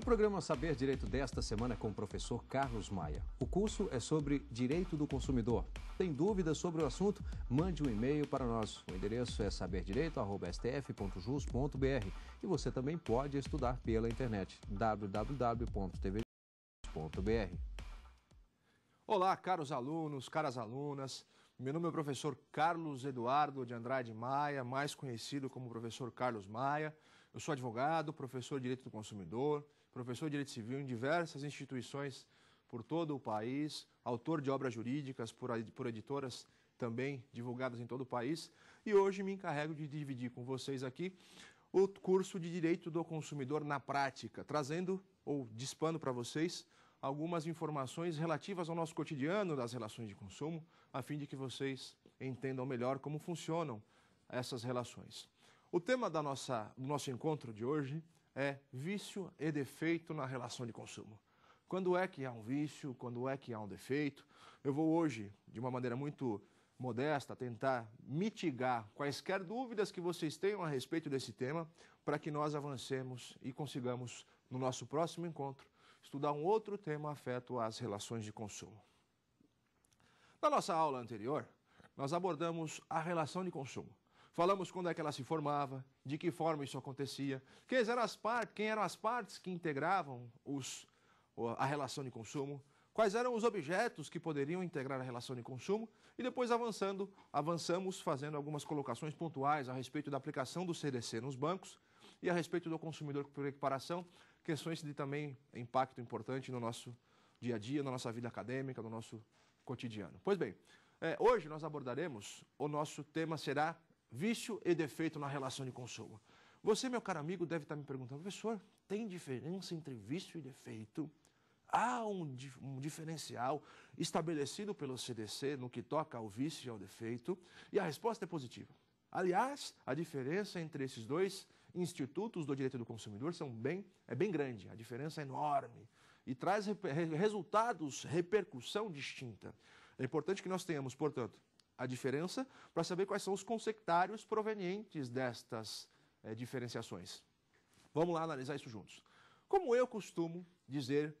O programa Saber Direito desta semana é com o professor Carlos Maia. O curso é sobre direito do consumidor. Tem dúvidas sobre o assunto? Mande um e-mail para nós. O endereço é saberdireito.stf.jus.br e você também pode estudar pela internet www.tv.br. Olá, caros alunos, caras alunas. Meu nome é o professor Carlos Eduardo de Andrade Maia, mais conhecido como professor Carlos Maia. Eu sou advogado, professor de Direito do Consumidor, professor de direito civil em diversas instituições por todo o país, autor de obras jurídicas por, por editoras também divulgadas em todo o país. E hoje me encarrego de dividir com vocês aqui o curso de Direito do Consumidor na Prática, trazendo ou dispando para vocês algumas informações relativas ao nosso cotidiano das relações de consumo, a fim de que vocês entendam melhor como funcionam essas relações. O tema da nossa, do nosso encontro de hoje é vício e defeito na relação de consumo. Quando é que há um vício, quando é que há um defeito? Eu vou hoje, de uma maneira muito modesta, tentar mitigar quaisquer dúvidas que vocês tenham a respeito desse tema, para que nós avancemos e consigamos, no nosso próximo encontro, estudar um outro tema afeto às relações de consumo. Na nossa aula anterior, nós abordamos a relação de consumo. Falamos quando é que ela se formava, de que forma isso acontecia, quem eram as partes, quem eram as partes que integravam os, a relação de consumo, quais eram os objetos que poderiam integrar a relação de consumo e depois avançando, avançamos fazendo algumas colocações pontuais a respeito da aplicação do CDC nos bancos e a respeito do consumidor por equiparação, questões de também impacto importante no nosso dia a dia, na nossa vida acadêmica, no nosso cotidiano. Pois bem, é, hoje nós abordaremos, o nosso tema será vício e defeito na relação de consumo. Você, meu caro amigo, deve estar me perguntando, professor, tem diferença entre vício e defeito? Há um, um, diferencial estabelecido pelo CDC no que toca ao vício e ao defeito? E a resposta é positiva. Aliás, a diferença entre esses dois institutos do direito do consumidor são bem, é bem grande, a diferença é enorme e traz re resultados, repercussão distinta. É importante que nós tenhamos, portanto, a diferença para saber quais são os consectários provenientes destas é, diferenciações. Vamos lá analisar isso juntos. Como eu costumo dizer,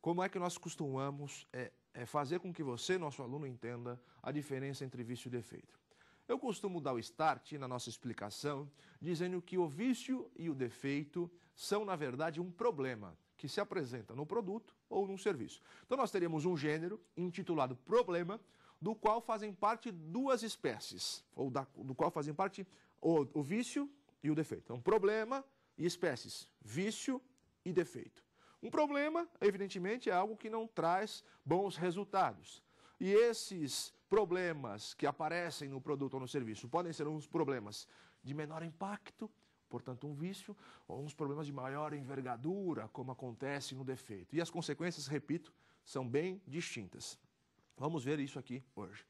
como é que nós costumamos é, é fazer com que você, nosso aluno, entenda a diferença entre vício e defeito? Eu costumo dar o start na nossa explicação dizendo que o vício e o defeito são, na verdade, um problema que se apresenta no produto ou num serviço. Então, nós teríamos um gênero intitulado problema, do qual fazem parte duas espécies, ou da, do qual fazem parte o, o vício e o defeito. Então, problema e espécies, vício e defeito. Um problema, evidentemente, é algo que não traz bons resultados. E esses problemas que aparecem no produto ou no serviço podem ser uns problemas de menor impacto, portanto, um vício, ou uns problemas de maior envergadura, como acontece no defeito. E as consequências, repito, são bem distintas. Vamos ver isso aqui hoje.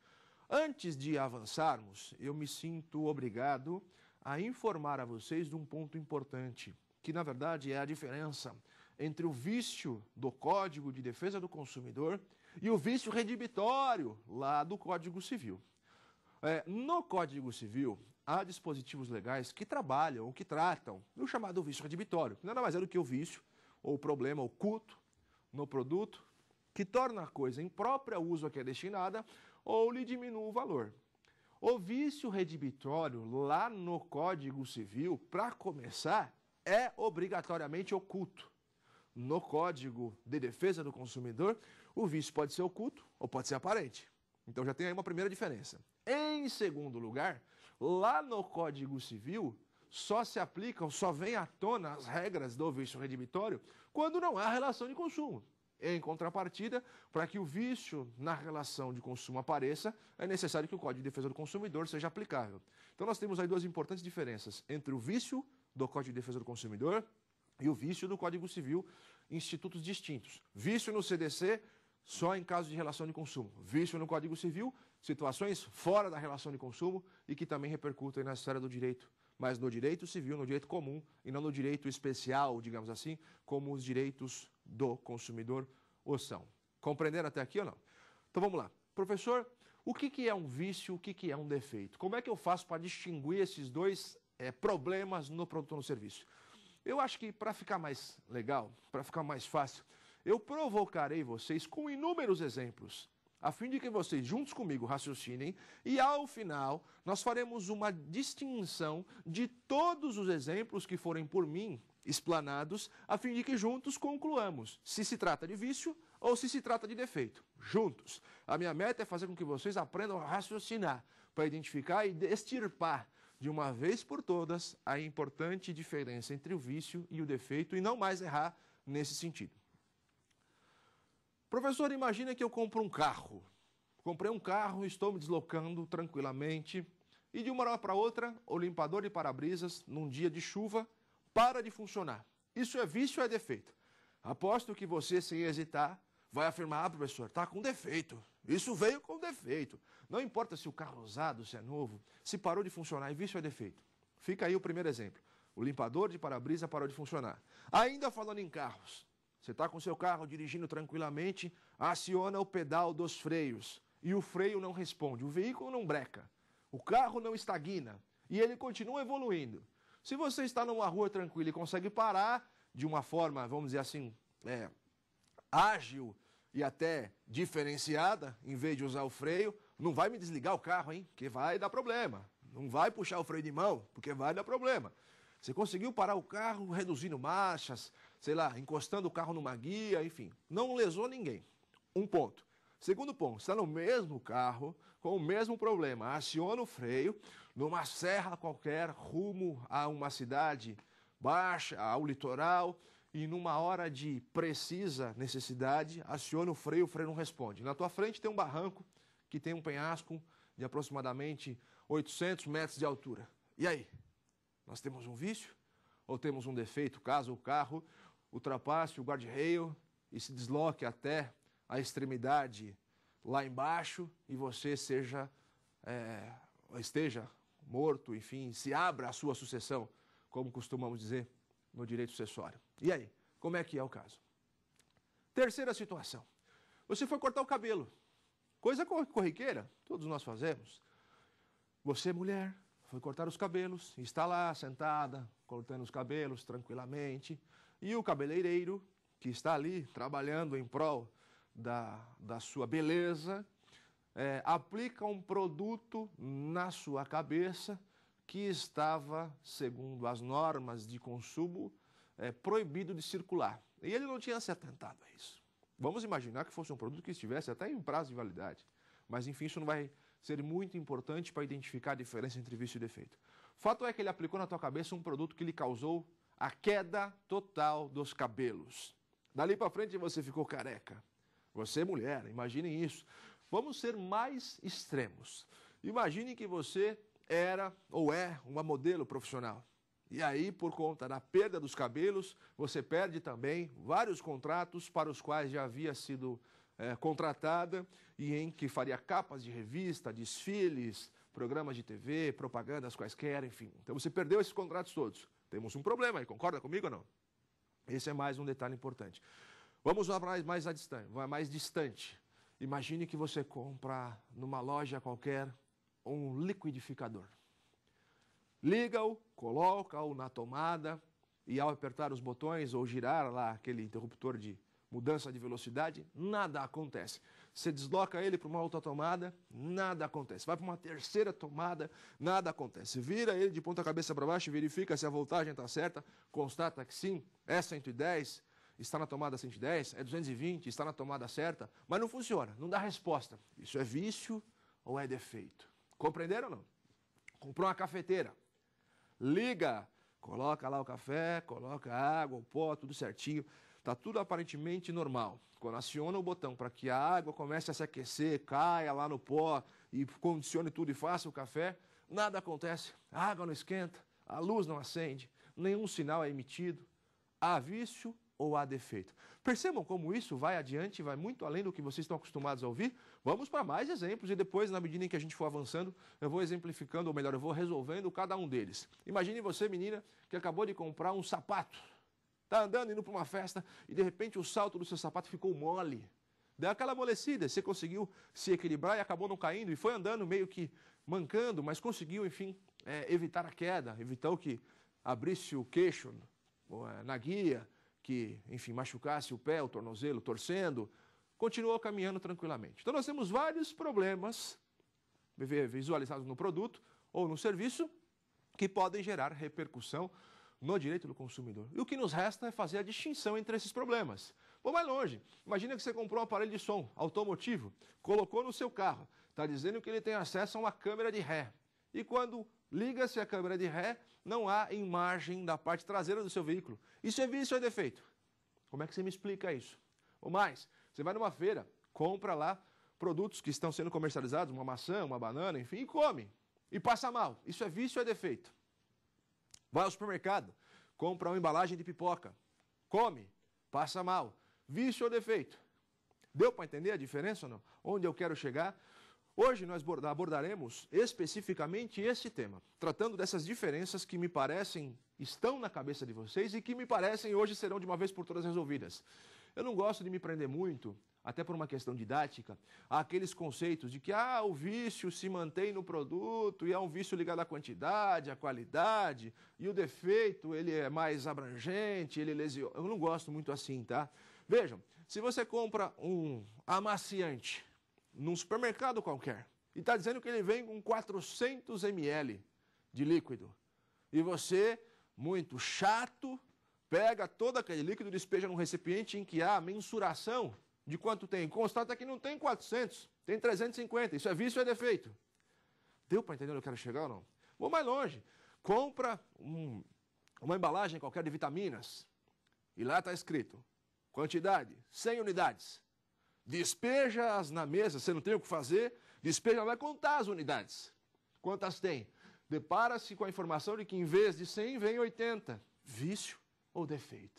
Antes de avançarmos, eu me sinto obrigado a informar a vocês de um ponto importante, que na verdade é a diferença entre o vício do Código de Defesa do Consumidor e o vício redibitório lá do Código Civil. É, no Código Civil, há dispositivos legais que trabalham ou que tratam do chamado vício redibitório, que nada mais é do que o vício ou o problema oculto no produto que torna a coisa imprópria ao uso a que é destinada ou lhe diminua o valor. O vício redibitório lá no Código Civil, para começar, é obrigatoriamente oculto. No Código de Defesa do Consumidor, o vício pode ser oculto ou pode ser aparente. Então já tem aí uma primeira diferença. Em segundo lugar, lá no Código Civil, só se aplicam, só vem à tona as regras do vício redibitório quando não há relação de consumo. Em contrapartida, para que o vício na relação de consumo apareça, é necessário que o Código de Defesa do Consumidor seja aplicável. Então, nós temos aí duas importantes diferenças entre o vício do Código de Defesa do Consumidor e o vício do Código Civil, institutos distintos. Vício no CDC, só em caso de relação de consumo. Vício no Código Civil, situações fora da relação de consumo e que também repercutem na esfera do direito mas no direito civil, no direito comum e não no direito especial, digamos assim, como os direitos do consumidor ou são. Compreenderam até aqui ou não? Então vamos lá. Professor, o que, que é um vício, o que, que é um defeito? Como é que eu faço para distinguir esses dois é, problemas no produto ou no serviço? Eu acho que para ficar mais legal, para ficar mais fácil, eu provocarei vocês com inúmeros exemplos, a fim de que vocês juntos comigo raciocinem e ao final nós faremos uma distinção de todos os exemplos que forem por mim explanados, a fim de que juntos concluamos se se trata de vício ou se se trata de defeito. Juntos. A minha meta é fazer com que vocês aprendam a raciocinar para identificar e extirpar de uma vez por todas a importante diferença entre o vício e o defeito e não mais errar nesse sentido. Professor, imagina que eu compro um carro. Comprei um carro, estou me deslocando tranquilamente e de uma hora para outra, o limpador de para-brisas, num dia de chuva, para de funcionar. Isso é vício ou é defeito? Aposto que você, sem hesitar, vai afirmar, ah, professor, está com defeito. Isso veio com defeito. Não importa se o carro é usado, se é novo, se parou de funcionar, é vício ou é defeito? Fica aí o primeiro exemplo. O limpador de para-brisa parou de funcionar. Ainda falando em carros, você está com seu carro dirigindo tranquilamente, aciona o pedal dos freios e o freio não responde, o veículo não breca, o carro não estagna e ele continua evoluindo. Se você está numa rua tranquila e consegue parar de uma forma, vamos dizer assim, é, ágil e até diferenciada, em vez de usar o freio, não vai me desligar o carro, hein? Porque vai dar problema. Não vai puxar o freio de mão, porque vai dar problema. Você conseguiu parar o carro reduzindo marchas, sei lá, encostando o carro numa guia, enfim. Não lesou ninguém. Um ponto. Segundo ponto, está no mesmo carro, com o mesmo problema. Aciona o freio, numa serra qualquer, rumo a uma cidade baixa, ao litoral, e numa hora de precisa necessidade, aciona o freio, o freio não responde. Na tua frente tem um barranco que tem um penhasco de aproximadamente 800 metros de altura. E aí? Nós temos um vício? Ou temos um defeito, caso o carro ultrapasse o guardrail e se desloque até a extremidade lá embaixo e você seja é, esteja morto, enfim, se abra a sua sucessão, como costumamos dizer no direito sucessório. E aí, como é que é o caso? Terceira situação. Você foi cortar o cabelo. Coisa corriqueira, todos nós fazemos. Você, mulher, foi cortar os cabelos, está lá sentada, cortando os cabelos tranquilamente, e o cabeleireiro, que está ali trabalhando em prol da, da sua beleza, é, aplica um produto na sua cabeça que estava, segundo as normas de consumo, é, proibido de circular. E ele não tinha se atentado a isso. Vamos imaginar que fosse um produto que estivesse até em prazo de validade. Mas, enfim, isso não vai ser muito importante para identificar a diferença entre vício e defeito. Fato é que ele aplicou na tua cabeça um produto que lhe causou a queda total dos cabelos. Dali para frente você ficou careca. Você, mulher, imagine isso. Vamos ser mais extremos. Imagine que você era ou é uma modelo profissional. E aí, por conta da perda dos cabelos, você perde também vários contratos para os quais já havia sido é, contratada e em que faria capas de revista, desfiles, programas de TV, propagandas quaisquer, enfim. Então você perdeu esses contratos todos. Temos um problema aí, concorda comigo ou não? Esse é mais um detalhe importante. Vamos lá mais, mais, a distante, mais distante. Imagine que você compra numa loja qualquer um liquidificador. Liga-o, coloca-o na tomada e ao apertar os botões ou girar lá aquele interruptor de mudança de velocidade, nada acontece. Você desloca ele para uma outra tomada, nada acontece. Vai para uma terceira tomada, nada acontece. Vira ele de ponta cabeça para baixo, verifica se a voltagem está certa, constata que sim, é 110, está na tomada 110, é 220, está na tomada certa, mas não funciona, não dá resposta. Isso é vício ou é defeito? Compreenderam ou não? Comprou uma cafeteira, liga, coloca lá o café, coloca a água, o pó, tudo certinho. Está tudo aparentemente normal. Quando aciona o botão para que a água comece a se aquecer, caia lá no pó e condicione tudo e faça o café, nada acontece. A água não esquenta, a luz não acende, nenhum sinal é emitido. Há vício ou há defeito. Percebam como isso vai adiante, vai muito além do que vocês estão acostumados a ouvir. Vamos para mais exemplos e depois, na medida em que a gente for avançando, eu vou exemplificando, ou melhor, eu vou resolvendo cada um deles. Imagine você, menina, que acabou de comprar um sapato. Está andando, indo para uma festa e de repente o salto do seu sapato ficou mole. Deu aquela amolecida, você conseguiu se equilibrar e acabou não caindo e foi andando meio que mancando, mas conseguiu, enfim, é, evitar a queda, evitou que abrisse o queixo é, na guia, que, enfim, machucasse o pé, o tornozelo, torcendo, continuou caminhando tranquilamente. Então nós temos vários problemas visualizados no produto ou no serviço que podem gerar repercussão no direito do consumidor. E o que nos resta é fazer a distinção entre esses problemas. Vou mais longe. Imagina que você comprou um aparelho de som automotivo, colocou no seu carro, está dizendo que ele tem acesso a uma câmera de ré. E quando Liga-se a câmera de ré, não há imagem da parte traseira do seu veículo. Isso é vício ou é defeito? Como é que você me explica isso? Ou mais, você vai numa feira, compra lá produtos que estão sendo comercializados, uma maçã, uma banana, enfim, e come. E passa mal. Isso é vício ou é defeito? Vai ao supermercado, compra uma embalagem de pipoca, come, passa mal. Vício ou defeito? Deu para entender a diferença ou não? Onde eu quero chegar? Hoje nós abordaremos especificamente esse tema, tratando dessas diferenças que me parecem estão na cabeça de vocês e que me parecem hoje serão de uma vez por todas resolvidas. Eu não gosto de me prender muito, até por uma questão didática, àqueles conceitos de que ah, o vício se mantém no produto e é um vício ligado à quantidade, à qualidade, e o defeito ele é mais abrangente, ele lesiona. Eu não gosto muito assim, tá? Vejam, se você compra um amaciante, num supermercado qualquer e está dizendo que ele vem com 400 ml de líquido. E você, muito chato, pega todo aquele líquido, despeja num recipiente em que há mensuração de quanto tem. Constata que não tem 400, tem 350. Isso é vício ou é defeito? Deu para entender onde eu quero chegar ou não? Vou mais longe. Compra um, uma embalagem qualquer de vitaminas e lá está escrito quantidade 100 unidades. Despeja-as na mesa, você não tem o que fazer, despeja, vai contar as unidades. Quantas tem? Depara-se com a informação de que em vez de 100 vem 80. Vício ou defeito?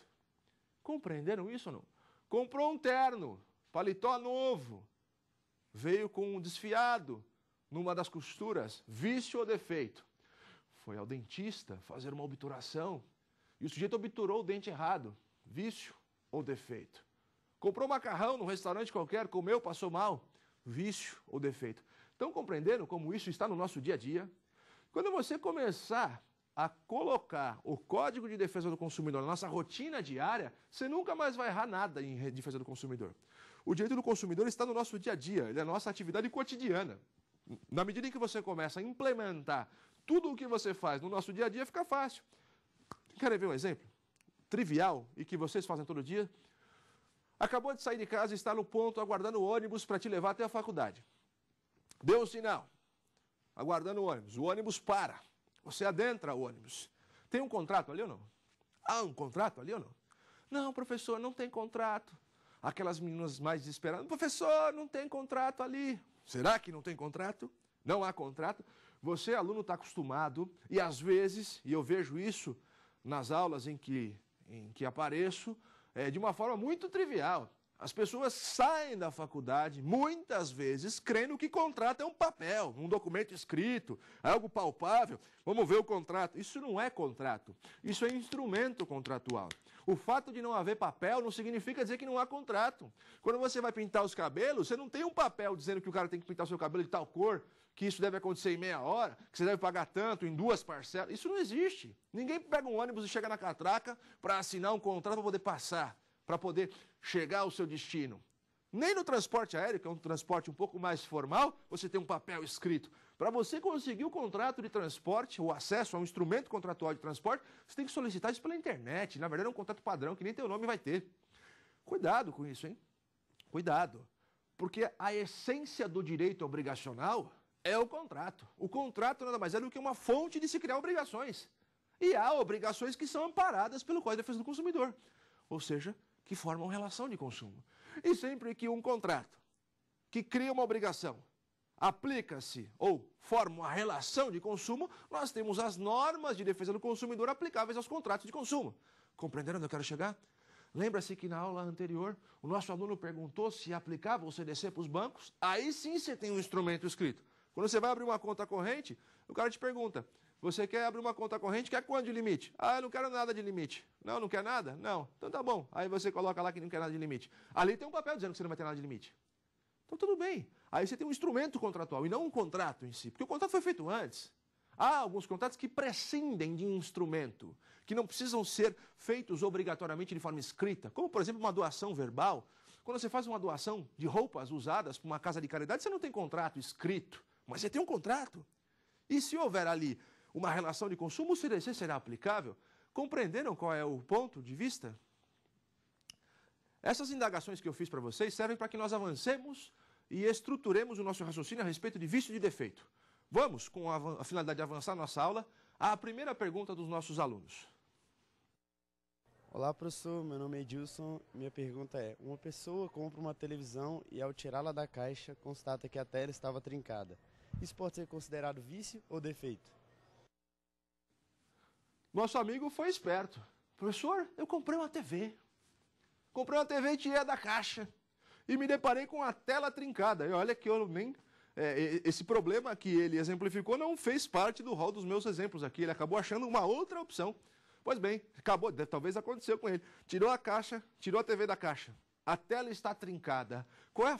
Compreenderam isso ou não? Comprou um terno, paletó novo, veio com um desfiado numa das costuras, vício ou defeito? Foi ao dentista fazer uma obturação e o sujeito obturou o dente errado, vício ou defeito? Comprou macarrão num restaurante qualquer, comeu, passou mal, vício ou defeito. Estão compreendendo como isso está no nosso dia a dia? Quando você começar a colocar o Código de Defesa do Consumidor na nossa rotina diária, você nunca mais vai errar nada em defesa do consumidor. O direito do consumidor está no nosso dia a dia, ele é a nossa atividade cotidiana. Na medida em que você começa a implementar tudo o que você faz no nosso dia a dia, fica fácil. Querem ver um exemplo? Trivial e que vocês fazem todo dia? Acabou de sair de casa e está no ponto aguardando o ônibus para te levar até a faculdade. Deu um sinal, aguardando o ônibus. O ônibus para. Você adentra o ônibus. Tem um contrato ali ou não? Há um contrato ali ou não? Não, professor, não tem contrato. Aquelas meninas mais desesperadas. Professor, não tem contrato ali. Será que não tem contrato? Não há contrato. Você, aluno, está acostumado e às vezes, e eu vejo isso nas aulas em que, em que apareço, é, de uma forma muito trivial. As pessoas saem da faculdade, muitas vezes, crendo que contrato é um papel, um documento escrito, algo palpável. Vamos ver o contrato. Isso não é contrato. Isso é instrumento contratual. O fato de não haver papel não significa dizer que não há contrato. Quando você vai pintar os cabelos, você não tem um papel dizendo que o cara tem que pintar o seu cabelo de tal cor, que isso deve acontecer em meia hora, que você deve pagar tanto em duas parcelas. Isso não existe. Ninguém pega um ônibus e chega na catraca para assinar um contrato para poder passar, para poder chegar ao seu destino. Nem no transporte aéreo, que é um transporte um pouco mais formal, você tem um papel escrito. Para você conseguir o contrato de transporte, o acesso a um instrumento contratual de transporte, você tem que solicitar isso pela internet. Na verdade, é um contrato padrão que nem teu nome vai ter. Cuidado com isso, hein? Cuidado. Porque a essência do direito obrigacional é o contrato. O contrato nada mais é do que uma fonte de se criar obrigações. E há obrigações que são amparadas pelo Código de Defesa do Consumidor, ou seja, que formam relação de consumo. E sempre que um contrato que cria uma obrigação aplica-se ou forma uma relação de consumo, nós temos as normas de defesa do consumidor aplicáveis aos contratos de consumo. Compreenderam onde eu quero chegar? Lembra-se que na aula anterior o nosso aluno perguntou se aplicava o CDC para os bancos? Aí sim você tem um instrumento escrito. Quando você vai abrir uma conta corrente, o cara te pergunta: você quer abrir uma conta corrente, quer é quanto de limite? Ah, eu não quero nada de limite. Não, não quer nada? Não. Então tá bom. Aí você coloca lá que não quer nada de limite. Ali tem um papel dizendo que você não vai ter nada de limite. Então tudo bem. Aí você tem um instrumento contratual e não um contrato em si, porque o contrato foi feito antes. Há alguns contratos que prescindem de instrumento, que não precisam ser feitos obrigatoriamente de forma escrita, como por exemplo uma doação verbal. Quando você faz uma doação de roupas usadas para uma casa de caridade, você não tem contrato escrito. Mas você tem um contrato. E se houver ali uma relação de consumo, o CDC será aplicável? Compreenderam qual é o ponto de vista? Essas indagações que eu fiz para vocês servem para que nós avancemos e estruturemos o nosso raciocínio a respeito de vício de defeito. Vamos, com a, a finalidade de avançar nossa aula, à primeira pergunta dos nossos alunos. Olá, professor. Meu nome é Edilson. Minha pergunta é: uma pessoa compra uma televisão e, ao tirá-la da caixa, constata que a tela estava trincada. Isso pode ser considerado vício ou defeito? Nosso amigo foi esperto. Professor, eu comprei uma TV. Comprei uma TV e tirei da caixa. E me deparei com a tela trincada. E olha que eu nem. É, esse problema que ele exemplificou não fez parte do rol dos meus exemplos aqui. Ele acabou achando uma outra opção. Pois bem, acabou, talvez aconteceu com ele. Tirou a caixa, tirou a TV da caixa. A tela está trincada. Qual é a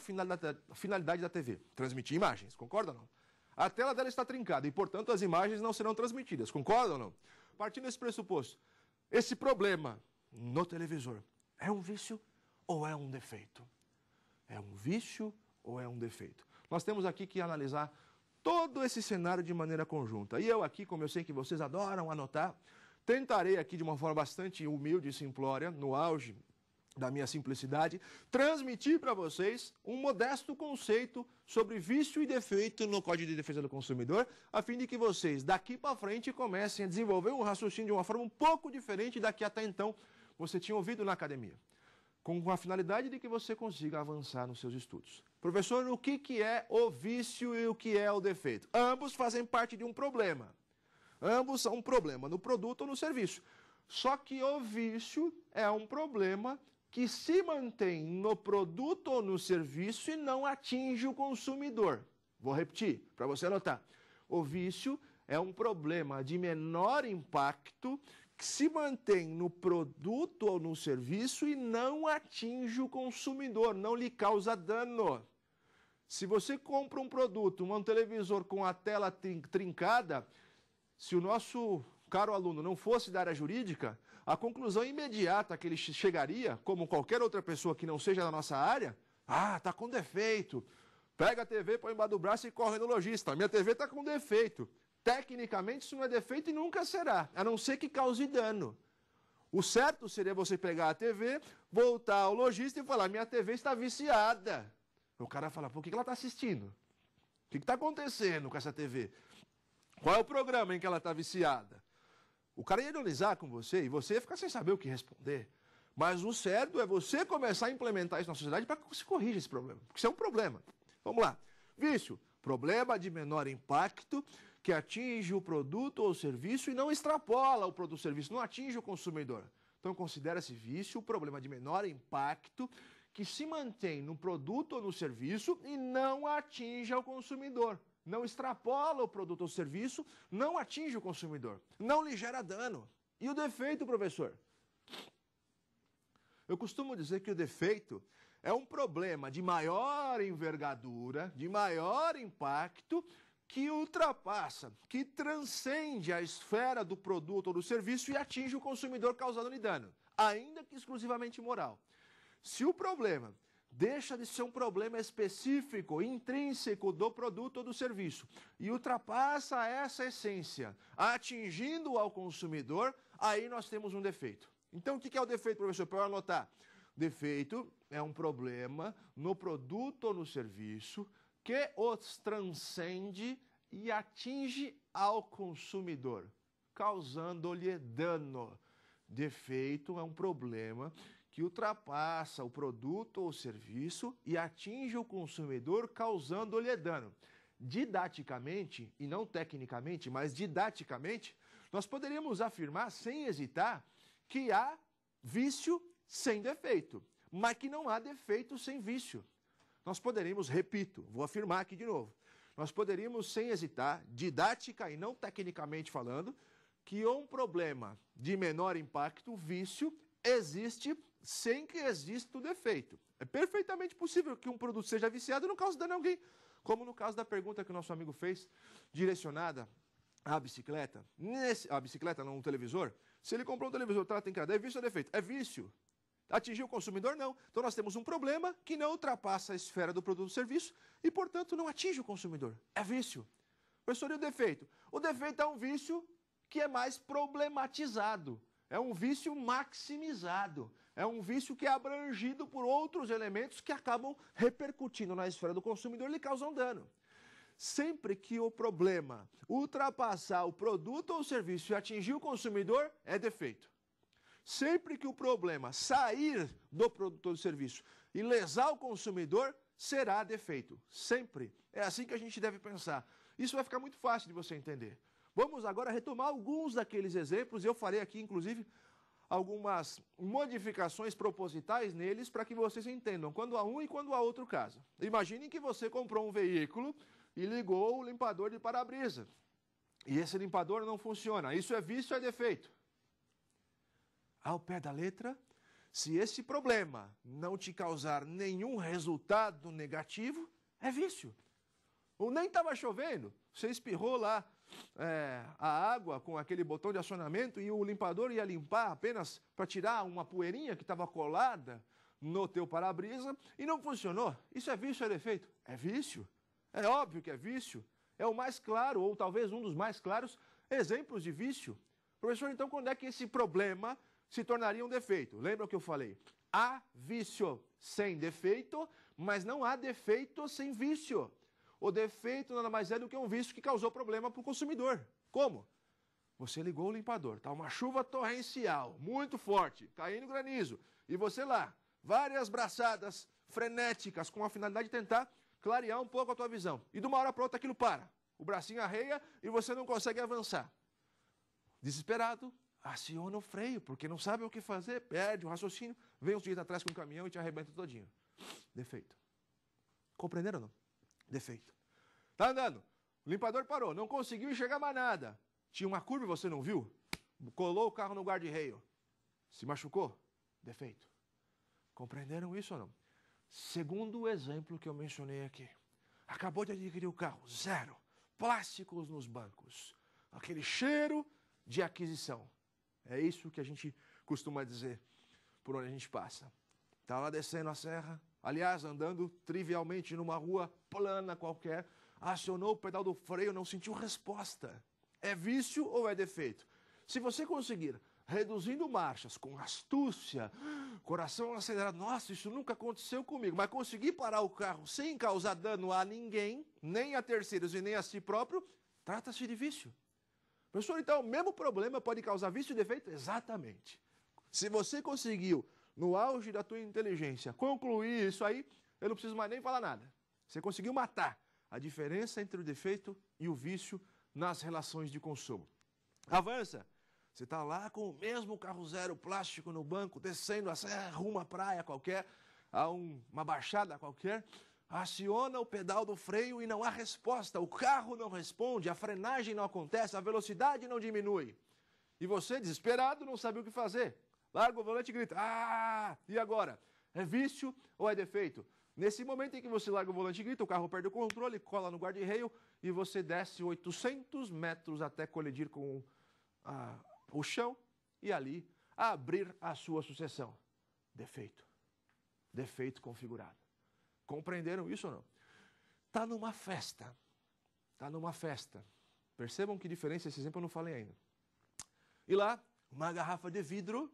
finalidade da TV? Transmitir imagens, concorda ou não? A tela dela está trincada e, portanto, as imagens não serão transmitidas. Concordam? ou não? Partindo desse pressuposto, esse problema no televisor é um vício ou é um defeito? É um vício ou é um defeito? Nós temos aqui que analisar todo esse cenário de maneira conjunta. E eu aqui, como eu sei que vocês adoram anotar, tentarei aqui de uma forma bastante humilde e simplória, no auge da minha simplicidade, transmitir para vocês um modesto conceito sobre vício e defeito no Código de Defesa do Consumidor, a fim de que vocês, daqui para frente, comecem a desenvolver um raciocínio de uma forma um pouco diferente da que até então você tinha ouvido na academia, com a finalidade de que você consiga avançar nos seus estudos. Professor, o que, que é o vício e o que é o defeito? Ambos fazem parte de um problema. Ambos são um problema no produto ou no serviço. Só que o vício é um problema que se mantém no produto ou no serviço e não atinge o consumidor. Vou repetir para você anotar. O vício é um problema de menor impacto que se mantém no produto ou no serviço e não atinge o consumidor, não lhe causa dano. Se você compra um produto, um televisor com a tela trincada, se o nosso caro aluno não fosse da área jurídica, a conclusão imediata que ele chegaria, como qualquer outra pessoa que não seja da nossa área, ah, tá com defeito. Pega a TV, põe embaixo do braço e corre no lojista. Minha TV tá com defeito. Tecnicamente isso não é defeito e nunca será, a não ser que cause dano. O certo seria você pegar a TV, voltar ao lojista e falar: minha TV está viciada. O cara fala: por que ela está assistindo? O que está acontecendo com essa TV? Qual é o programa em que ela está viciada? O cara ia ironizar com você e você ia ficar sem saber o que responder. Mas o certo é você começar a implementar isso na sociedade para que se corrija esse problema. Porque isso é um problema. Vamos lá. Vício. Problema de menor impacto que atinge o produto ou serviço e não extrapola o produto ou serviço, não atinge o consumidor. Então considera-se vício o problema de menor impacto que se mantém no produto ou no serviço e não atinge o consumidor não extrapola o produto ou serviço, não atinge o consumidor, não lhe gera dano. E o defeito, professor? Eu costumo dizer que o defeito é um problema de maior envergadura, de maior impacto, que ultrapassa, que transcende a esfera do produto ou do serviço e atinge o consumidor causando-lhe dano, ainda que exclusivamente moral. Se o problema deixa de ser um problema específico, intrínseco do produto ou do serviço e ultrapassa essa essência, atingindo ao consumidor, aí nós temos um defeito. Então, o que é o defeito, professor? Para eu anotar. Defeito é um problema no produto ou no serviço que os transcende e atinge ao consumidor, causando-lhe dano. Defeito é um problema que ultrapassa o produto ou serviço e atinge o consumidor causando-lhe dano. Didaticamente, e não tecnicamente, mas didaticamente, nós poderíamos afirmar sem hesitar que há vício sem defeito, mas que não há defeito sem vício. Nós poderíamos, repito, vou afirmar aqui de novo, nós poderíamos, sem hesitar, didática e não tecnicamente falando, que um problema de menor impacto, vício, existe sem que exista o defeito. É perfeitamente possível que um produto seja viciado e não cause dano a alguém, como no caso da pergunta que o nosso amigo fez, direcionada à bicicleta. Nesse, a bicicleta, não um televisor. Se ele comprou um televisor, trata tá, em cadeia, é vício ou defeito? É vício. Atingiu o consumidor? Não. Então nós temos um problema que não ultrapassa a esfera do produto ou serviço e, portanto, não atinge o consumidor. É vício. Professor, e o defeito? O defeito é um vício que é mais problematizado. É um vício maximizado é um vício que é abrangido por outros elementos que acabam repercutindo na esfera do consumidor e lhe causam dano. Sempre que o problema ultrapassar o produto ou serviço e atingir o consumidor, é defeito. Sempre que o problema sair do produto ou serviço e lesar o consumidor, será defeito. Sempre. É assim que a gente deve pensar. Isso vai ficar muito fácil de você entender. Vamos agora retomar alguns daqueles exemplos. Eu farei aqui, inclusive, algumas modificações propositais neles para que vocês entendam quando há um e quando há outro caso. Imaginem que você comprou um veículo e ligou o limpador de para-brisa. E esse limpador não funciona. Isso é vício, é defeito. Ao pé da letra, se esse problema não te causar nenhum resultado negativo, é vício. Ou nem estava chovendo, você espirrou lá é, a água com aquele botão de acionamento e o limpador ia limpar apenas para tirar uma poeirinha que estava colada no teu para-brisa e não funcionou. Isso é vício ou é defeito? É vício. É óbvio que é vício. É o mais claro, ou talvez um dos mais claros, exemplos de vício. Professor, então quando é que esse problema se tornaria um defeito? Lembra o que eu falei? Há vício sem defeito, mas não há defeito sem vício. O defeito nada mais é do que um vício que causou problema para o consumidor. Como? Você ligou o limpador, tá uma chuva torrencial, muito forte, caindo granizo, e você lá, várias braçadas frenéticas com a finalidade de tentar clarear um pouco a tua visão. E de uma hora para outra aquilo para. O bracinho arreia e você não consegue avançar. Desesperado, aciona o freio, porque não sabe o que fazer, perde o raciocínio, vem uns dias atrás com um caminhão e te arrebenta todinho. Defeito. Compreenderam ou não? defeito. Tá andando. O limpador parou, não conseguiu enxergar mais nada. Tinha uma curva e você não viu? Colou o carro no guarda-reio. Se machucou? Defeito. Compreenderam isso ou não? Segundo o exemplo que eu mencionei aqui. Acabou de adquirir o carro, zero. Plásticos nos bancos. Aquele cheiro de aquisição. É isso que a gente costuma dizer por onde a gente passa. Está lá descendo a serra, aliás, andando trivialmente numa rua plana qualquer, acionou o pedal do freio, não sentiu resposta. É vício ou é defeito? Se você conseguir, reduzindo marchas com astúcia, coração acelerado, nossa, isso nunca aconteceu comigo, mas conseguir parar o carro sem causar dano a ninguém, nem a terceiros e nem a si próprio, trata-se de vício. Professor, então o mesmo problema pode causar vício e defeito? Exatamente. Se você conseguiu no auge da tua inteligência, concluir isso aí, eu não preciso mais nem falar nada. Você conseguiu matar a diferença entre o defeito e o vício nas relações de consumo. Avança. Você está lá com o mesmo carro zero plástico no banco, descendo a assim, serra, é, rumo à praia qualquer, a um, uma baixada qualquer, aciona o pedal do freio e não há resposta. O carro não responde, a frenagem não acontece, a velocidade não diminui. E você, desesperado, não sabe o que fazer. Larga o volante e grita, ah! E agora? É vício ou é defeito? Nesse momento em que você larga o volante e grita, o carro perde o controle, cola no guarda-reio e você desce 800 metros até colidir com ah, o chão e ali abrir a sua sucessão. Defeito. Defeito configurado. Compreenderam isso ou não? Está numa festa. Está numa festa. Percebam que diferença, esse exemplo eu não falei ainda. E lá, uma garrafa de vidro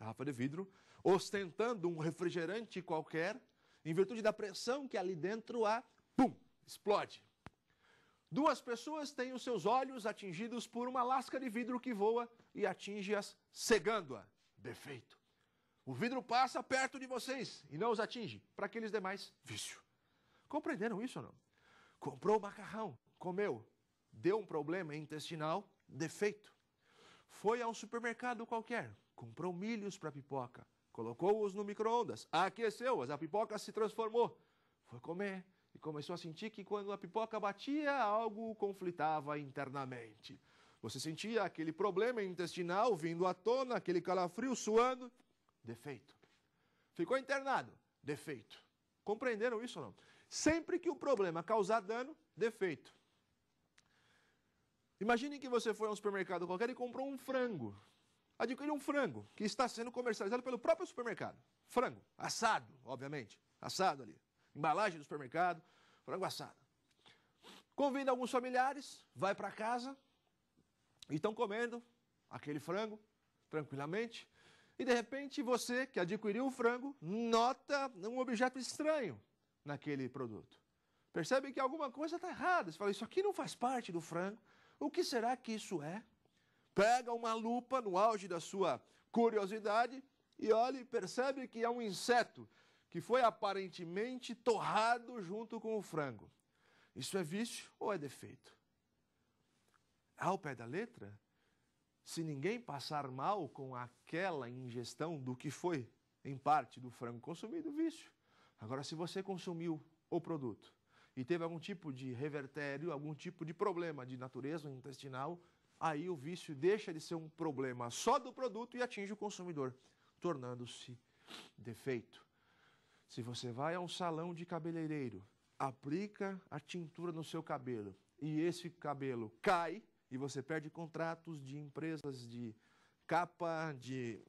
garrafa de vidro, ostentando um refrigerante qualquer, em virtude da pressão que ali dentro há, pum, explode. Duas pessoas têm os seus olhos atingidos por uma lasca de vidro que voa e atinge-as, cegando-a. Defeito. O vidro passa perto de vocês e não os atinge. Para aqueles demais, vício. Compreenderam isso ou não? Comprou o macarrão, comeu, deu um problema intestinal, defeito. Foi a um supermercado qualquer, comprou milhos para pipoca, colocou-os no micro-ondas, aqueceu-as, a pipoca se transformou. Foi comer e começou a sentir que quando a pipoca batia, algo conflitava internamente. Você sentia aquele problema intestinal vindo à tona, aquele calafrio suando, defeito. Ficou internado, defeito. Compreenderam isso ou não? Sempre que o problema causar dano, defeito. Imagine que você foi a um supermercado qualquer e comprou um frango adquire um frango que está sendo comercializado pelo próprio supermercado. Frango, assado, obviamente. Assado ali. Embalagem do supermercado, frango assado. Convida alguns familiares, vai para casa e estão comendo aquele frango tranquilamente. E de repente você que adquiriu o frango nota um objeto estranho naquele produto. Percebe que alguma coisa está errada. Você fala, isso aqui não faz parte do frango. O que será que isso é? pega uma lupa no auge da sua curiosidade e olha e percebe que é um inseto que foi aparentemente torrado junto com o frango. Isso é vício ou é defeito? Ao pé da letra, se ninguém passar mal com aquela ingestão do que foi, em parte, do frango consumido, vício. Agora, se você consumiu o produto e teve algum tipo de revertério, algum tipo de problema de natureza intestinal, aí o vício deixa de ser um problema só do produto e atinge o consumidor, tornando-se defeito. Se você vai a um salão de cabeleireiro, aplica a tintura no seu cabelo e esse cabelo cai e você perde contratos de empresas de capa, de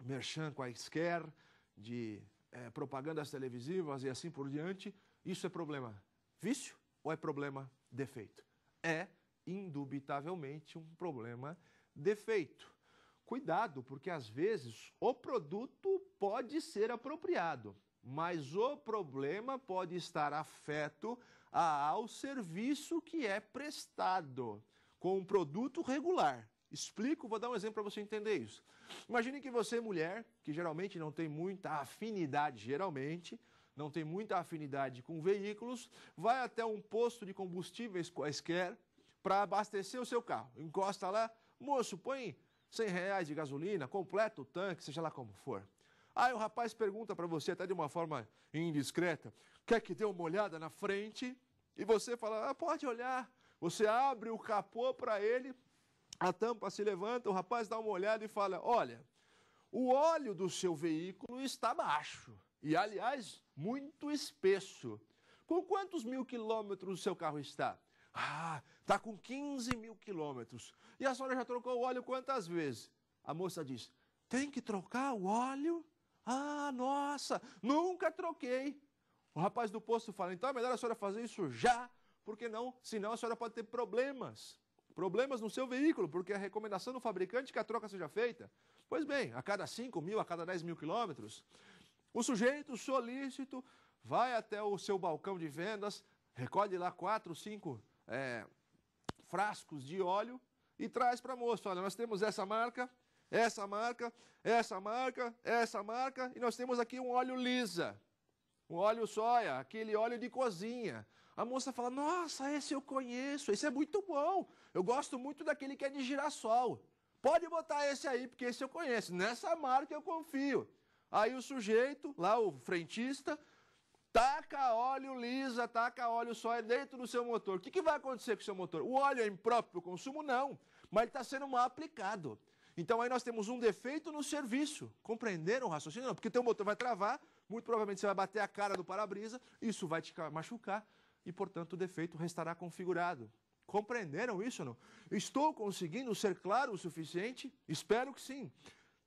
merchan quaisquer, de é, propagandas televisivas e assim por diante, isso é problema vício ou é problema defeito? É indubitavelmente um problema defeito. Cuidado, porque às vezes o produto pode ser apropriado, mas o problema pode estar afeto ao serviço que é prestado com um produto regular. Explico, vou dar um exemplo para você entender isso. Imagine que você, mulher, que geralmente não tem muita afinidade, geralmente, não tem muita afinidade com veículos, vai até um posto de combustíveis quaisquer, para abastecer o seu carro. Encosta lá, moço, põe 100 reais de gasolina, completa o tanque, seja lá como for. Aí o rapaz pergunta para você, até de uma forma indiscreta, quer que dê uma olhada na frente? E você fala, ah, pode olhar. Você abre o capô para ele, a tampa se levanta, o rapaz dá uma olhada e fala, olha, o óleo do seu veículo está baixo. E, aliás, muito espesso. Com quantos mil quilômetros o seu carro está? Ah, está com 15 mil quilômetros. E a senhora já trocou o óleo quantas vezes? A moça diz: Tem que trocar o óleo? Ah, nossa, nunca troquei. O rapaz do posto fala: Então é melhor a senhora fazer isso já, porque não, senão a senhora pode ter problemas. Problemas no seu veículo, porque a recomendação do fabricante é que a troca seja feita. Pois bem, a cada 5 mil, a cada 10 mil quilômetros, o sujeito solícito vai até o seu balcão de vendas, recolhe lá 4, 5 é, frascos de óleo e traz para a moça. Olha, nós temos essa marca, essa marca, essa marca, essa marca, e nós temos aqui um óleo lisa, um óleo soia, aquele óleo de cozinha. A moça fala: Nossa, esse eu conheço, esse é muito bom. Eu gosto muito daquele que é de girassol. Pode botar esse aí, porque esse eu conheço. Nessa marca eu confio. Aí o sujeito, lá o frentista, Taca óleo lisa, taca óleo sólido é dentro do seu motor. O que, que vai acontecer com o seu motor? O óleo é impróprio para o consumo? Não, mas ele está sendo mal aplicado. Então aí nós temos um defeito no serviço. Compreenderam o raciocínio? Não, porque teu motor vai travar, muito provavelmente você vai bater a cara do para-brisa, isso vai te machucar e, portanto, o defeito restará configurado. Compreenderam isso ou não? Estou conseguindo ser claro o suficiente? Espero que sim.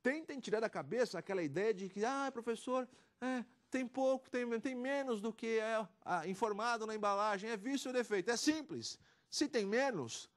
Tentem tirar da cabeça aquela ideia de que, ah, professor, é, tem pouco, tem, tem menos do que é ah, informado na embalagem, é vício ou defeito. É simples. Se tem menos,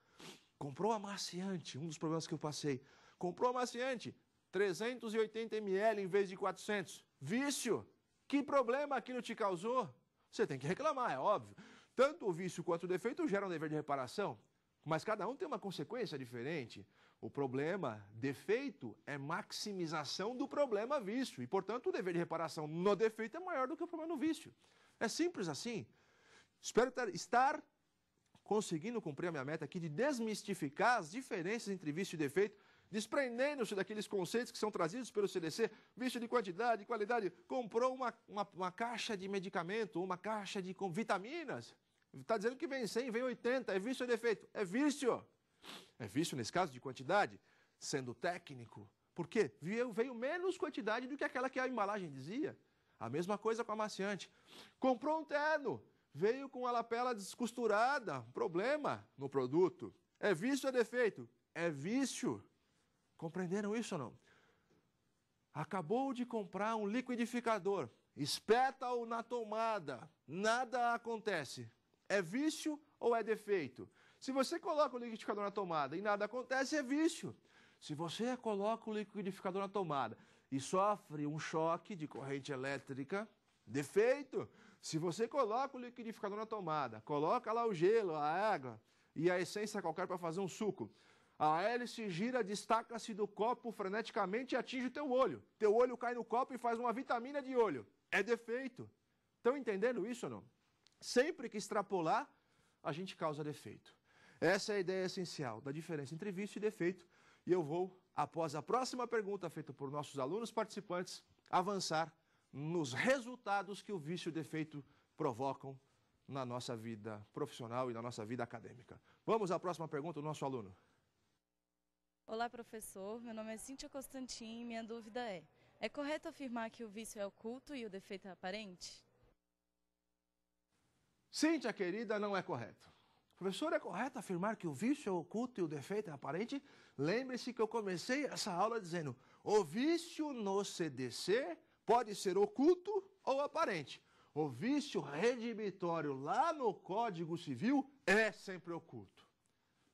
comprou amaciante, um dos problemas que eu passei. Comprou amaciante, 380 ml em vez de 400. Vício. Que problema aquilo te causou? Você tem que reclamar, é óbvio. Tanto o vício quanto o defeito geram dever de reparação, mas cada um tem uma consequência diferente. O problema, defeito, é maximização do problema vício. E, portanto, o dever de reparação no defeito é maior do que o problema no vício. É simples assim. Espero estar conseguindo cumprir a minha meta aqui de desmistificar as diferenças entre vício e defeito, desprendendo-se daqueles conceitos que são trazidos pelo CDC, vício de quantidade, qualidade. Comprou uma, uma, uma caixa de medicamento, uma caixa de vitaminas. Está dizendo que vem 100, vem 80. É vício ou defeito? É vício. É vício, nesse caso, de quantidade, sendo técnico. Por quê? Veio, veio menos quantidade do que aquela que a embalagem dizia. A mesma coisa com a maciante. Comprou um terno, veio com a lapela descosturada, problema no produto. É vício ou é defeito? É vício. Compreenderam isso ou não? Acabou de comprar um liquidificador, espeta-o na tomada, nada acontece. É vício ou é defeito? Se você coloca o liquidificador na tomada e nada acontece, é vício. Se você coloca o liquidificador na tomada e sofre um choque de corrente elétrica, defeito. Se você coloca o liquidificador na tomada, coloca lá o gelo, a água e a essência qualquer para fazer um suco, a hélice gira, destaca-se do copo freneticamente e atinge o teu olho. Teu olho cai no copo e faz uma vitamina de olho. É defeito. Estão entendendo isso ou não? Sempre que extrapolar, a gente causa defeito. Essa é a ideia essencial da diferença entre vício e defeito. E eu vou, após a próxima pergunta feita por nossos alunos participantes, avançar nos resultados que o vício e o defeito provocam na nossa vida profissional e na nossa vida acadêmica. Vamos à próxima pergunta do nosso aluno. Olá, professor. Meu nome é Cíntia Constantin e minha dúvida é: é correto afirmar que o vício é oculto e o defeito é aparente? Cíntia, querida, não é correto. Professor, é correto afirmar que o vício é oculto e o defeito é aparente? Lembre-se que eu comecei essa aula dizendo: o vício no CDC pode ser oculto ou aparente. O vício redimitório lá no Código Civil é sempre oculto.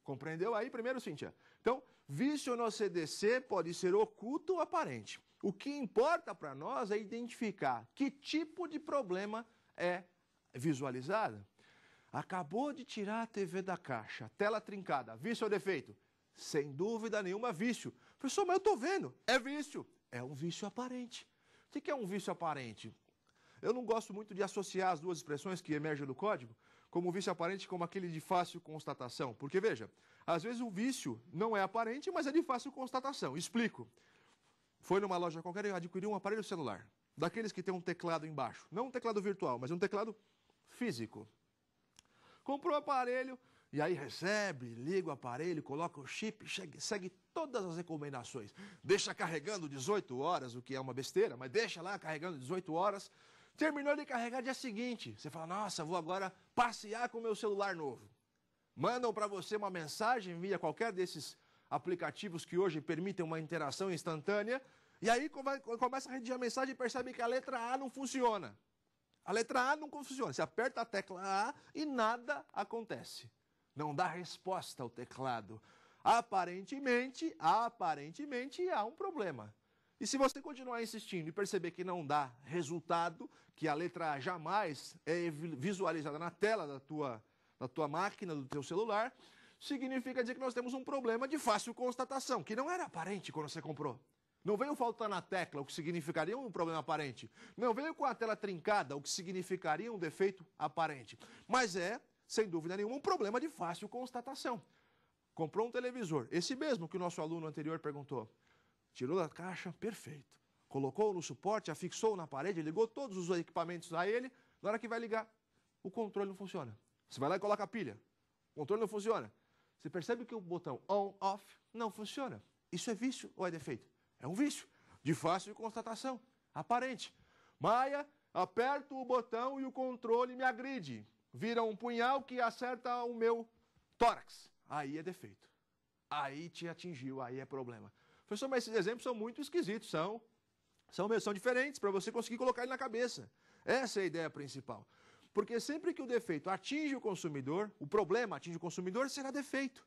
Compreendeu aí primeiro, Cintia? Então, vício no CDC pode ser oculto ou aparente. O que importa para nós é identificar que tipo de problema é visualizado. Acabou de tirar a TV da caixa, tela trincada, vício ou defeito? Sem dúvida nenhuma, vício. Professor, mas eu estou vendo, é vício. É um vício aparente. O que é um vício aparente? Eu não gosto muito de associar as duas expressões que emergem do código como vício aparente como aquele de fácil constatação. Porque, veja, às vezes o vício não é aparente, mas é de fácil constatação. Explico. Foi numa loja qualquer e adquiriu um aparelho celular, daqueles que tem um teclado embaixo. Não um teclado virtual, mas um teclado físico comprou o aparelho e aí recebe, liga o aparelho, coloca o chip, segue, segue todas as recomendações. Deixa carregando 18 horas, o que é uma besteira, mas deixa lá carregando 18 horas. Terminou de carregar dia seguinte. Você fala, nossa, vou agora passear com meu celular novo. Mandam para você uma mensagem via qualquer desses aplicativos que hoje permitem uma interação instantânea. E aí começa a redigir a mensagem e percebe que a letra A não funciona. A letra A não funciona. Você aperta a tecla A e nada acontece. Não dá resposta ao teclado. Aparentemente, aparentemente há um problema. E se você continuar insistindo e perceber que não dá resultado, que a letra A jamais é visualizada na tela da tua, da tua máquina, do teu celular, significa dizer que nós temos um problema de fácil constatação, que não era aparente quando você comprou. Não veio faltar na tecla, o que significaria um problema aparente. Não veio com a tela trincada, o que significaria um defeito aparente. Mas é, sem dúvida nenhuma, um problema de fácil constatação. Comprou um televisor, esse mesmo que o nosso aluno anterior perguntou. Tirou da caixa, perfeito. Colocou no suporte, afixou na parede, ligou todos os equipamentos a ele. Na hora que vai ligar, o controle não funciona. Você vai lá e coloca a pilha. O controle não funciona. Você percebe que o botão on, off não funciona. Isso é vício ou é defeito? É um vício de fácil constatação, aparente. Maia, aperto o botão e o controle me agride. Vira um punhal que acerta o meu tórax. Aí é defeito. Aí te atingiu, aí é problema. Professor, mas esses exemplos são muito esquisitos, são, são, são diferentes para você conseguir colocar ele na cabeça. Essa é a ideia principal. Porque sempre que o defeito atinge o consumidor, o problema atinge o consumidor, será defeito.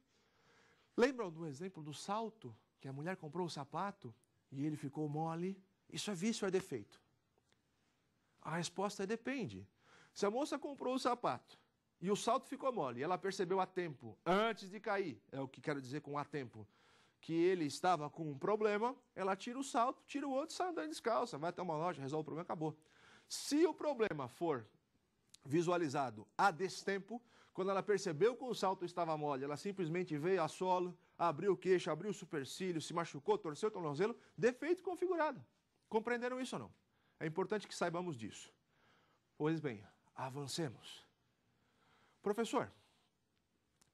Lembram do exemplo do salto que a mulher comprou o sapato e ele ficou mole? Isso é vício ou é defeito? A resposta é depende. Se a moça comprou o sapato e o salto ficou mole, e ela percebeu a tempo, antes de cair, é o que quero dizer com a tempo, que ele estava com um problema, ela tira o salto, tira o outro, sai andando descalça, vai até uma loja, resolve o problema, acabou. Se o problema for visualizado a destempo, quando ela percebeu que o salto estava mole, ela simplesmente veio a solo, abriu o queixo, abriu o supercílio, se machucou, torceu o tornozelo, defeito configurado. Compreenderam isso ou não? É importante que saibamos disso. Pois bem, avancemos. Professor,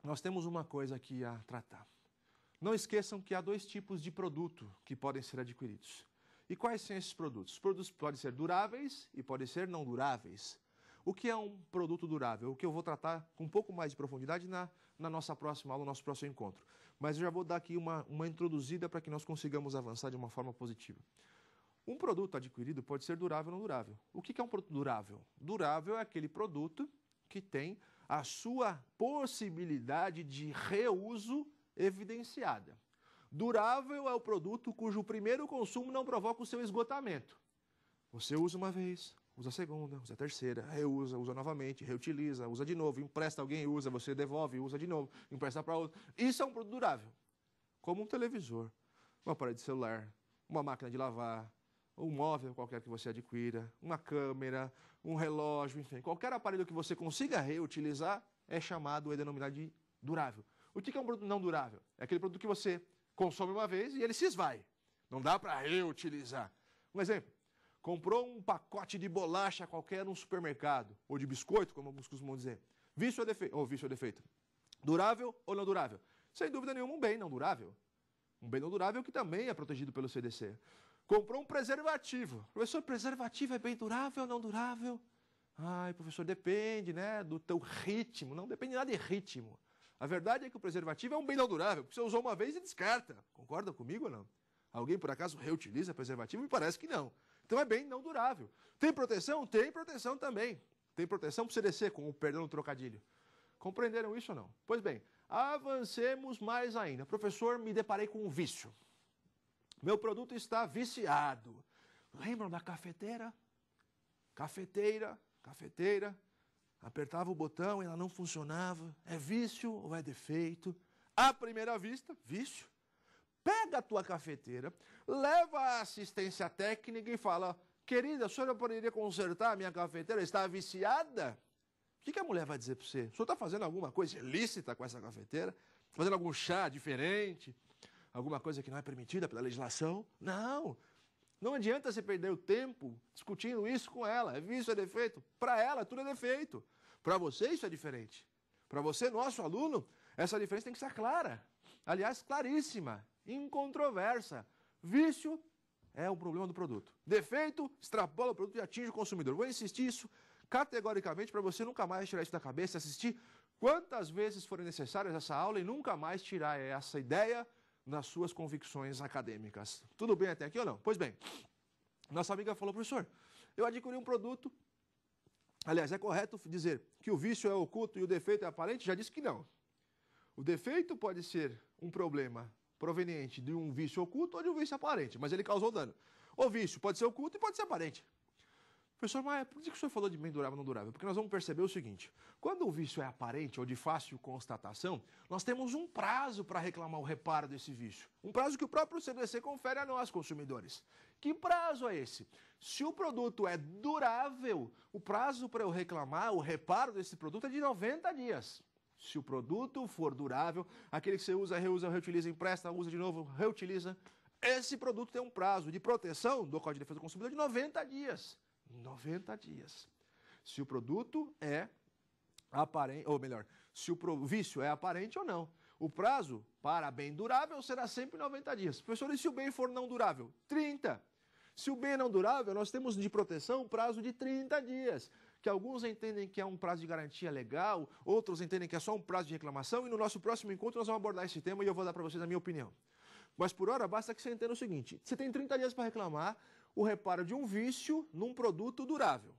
nós temos uma coisa aqui a tratar. Não esqueçam que há dois tipos de produto que podem ser adquiridos. E quais são esses produtos? Os produtos podem ser duráveis e podem ser não duráveis. O que é um produto durável? O que eu vou tratar com um pouco mais de profundidade na, na nossa próxima aula, no nosso próximo encontro. Mas eu já vou dar aqui uma, uma introduzida para que nós consigamos avançar de uma forma positiva. Um produto adquirido pode ser durável ou não durável. O que é um produto durável? Durável é aquele produto que tem a sua possibilidade de reuso evidenciada. Durável é o produto cujo primeiro consumo não provoca o seu esgotamento. Você usa uma vez, usa a segunda, usa a terceira, reusa, usa novamente, reutiliza, usa de novo, empresta alguém, usa, você devolve, usa de novo, empresta para outro. Isso é um produto durável. Como um televisor, um aparelho de celular, uma máquina de lavar, um móvel qualquer que você adquira, uma câmera, um relógio, enfim, qualquer aparelho que você consiga reutilizar é chamado e é denominado de durável. O que é um produto não durável? É aquele produto que você consome uma vez e ele se esvai. Não dá para reutilizar. Um exemplo, comprou um pacote de bolacha qualquer num supermercado, ou de biscoito, como alguns costumam dizer, vício ou defeito, ou vício ou defeito, durável ou não durável? Sem dúvida nenhuma, um bem não durável. Um bem não durável que também é protegido pelo CDC. Comprou um preservativo. Professor, preservativo é bem durável ou não durável? Ai, professor, depende, né, do teu ritmo. Não depende nada de ritmo. A verdade é que o preservativo é um bem não durável, porque você usou uma vez e descarta. Concorda comigo ou não? Alguém, por acaso, reutiliza preservativo? Me parece que não. Então é bem não durável. Tem proteção? Tem proteção também. Tem proteção para o CDC, com o perdão do trocadilho. Compreenderam isso ou não? Pois bem, avancemos mais ainda. Professor, me deparei com um vício. Meu produto está viciado. Lembram da cafeteira? Cafeteira, cafeteira. Apertava o botão, e ela não funcionava. É vício ou é defeito? À primeira vista, vício. Pega a tua cafeteira, leva a assistência técnica e fala: Querida, a senhora poderia consertar a minha cafeteira? Está viciada? O que a mulher vai dizer para você? O senhor está fazendo alguma coisa ilícita com essa cafeteira? Fazendo algum chá diferente? Alguma coisa que não é permitida pela legislação? Não! Não adianta você perder o tempo discutindo isso com ela. É vício, é defeito. Para ela, tudo é defeito. Para você, isso é diferente. Para você, nosso aluno, essa diferença tem que ser clara. Aliás, claríssima incontroversa. Vício é um problema do produto. Defeito extrapola o produto e atinge o consumidor. Vou insistir isso categoricamente para você nunca mais tirar isso da cabeça, assistir quantas vezes forem necessárias essa aula e nunca mais tirar essa ideia nas suas convicções acadêmicas. Tudo bem até aqui ou não? Pois bem, nossa amiga falou, professor, eu adquiri um produto. Aliás, é correto dizer que o vício é oculto e o defeito é aparente? Já disse que não. O defeito pode ser um problema proveniente de um vício oculto ou de um vício aparente, mas ele causou dano. O vício pode ser oculto e pode ser aparente. Professor Maia, por que o senhor falou de bem durável não durável? Porque nós vamos perceber o seguinte: quando o vício é aparente ou de fácil constatação, nós temos um prazo para reclamar o reparo desse vício. Um prazo que o próprio CDC confere a nós, consumidores. Que prazo é esse? Se o produto é durável, o prazo para eu reclamar o reparo desse produto é de 90 dias. Se o produto for durável, aquele que você usa, reusa, reutiliza, empresta, usa de novo, reutiliza, esse produto tem um prazo de proteção do Código de Defesa do Consumidor de 90 dias. 90 dias. Se o produto é aparente, ou melhor, se o vício é aparente ou não. O prazo para bem durável será sempre 90 dias. Professor, e se o bem for não durável? 30. Se o bem é não durável, nós temos de proteção um prazo de 30 dias que alguns entendem que é um prazo de garantia legal, outros entendem que é só um prazo de reclamação, e no nosso próximo encontro nós vamos abordar esse tema e eu vou dar para vocês a minha opinião. Mas por hora, basta que você entenda o seguinte: você tem 30 dias para reclamar o reparo de um vício num produto durável.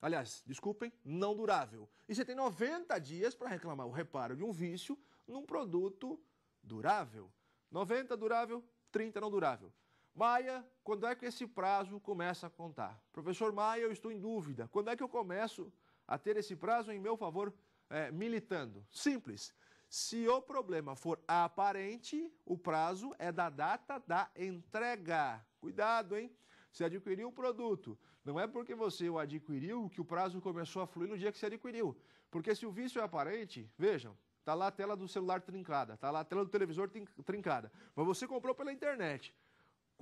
Aliás, desculpem, não durável. E você tem 90 dias para reclamar o reparo de um vício num produto durável. 90 durável, 30 não durável. Maia, quando é que esse prazo começa a contar? Professor Maia, eu estou em dúvida. Quando é que eu começo a ter esse prazo em meu favor é, militando? Simples. Se o problema for aparente, o prazo é da data da entrega. Cuidado, hein? Você adquiriu um produto. Não é porque você o adquiriu que o prazo começou a fluir no dia que você adquiriu. Porque se o vício é aparente, vejam, tá lá a tela do celular trincada, tá lá a tela do televisor trincada. Mas você comprou pela internet.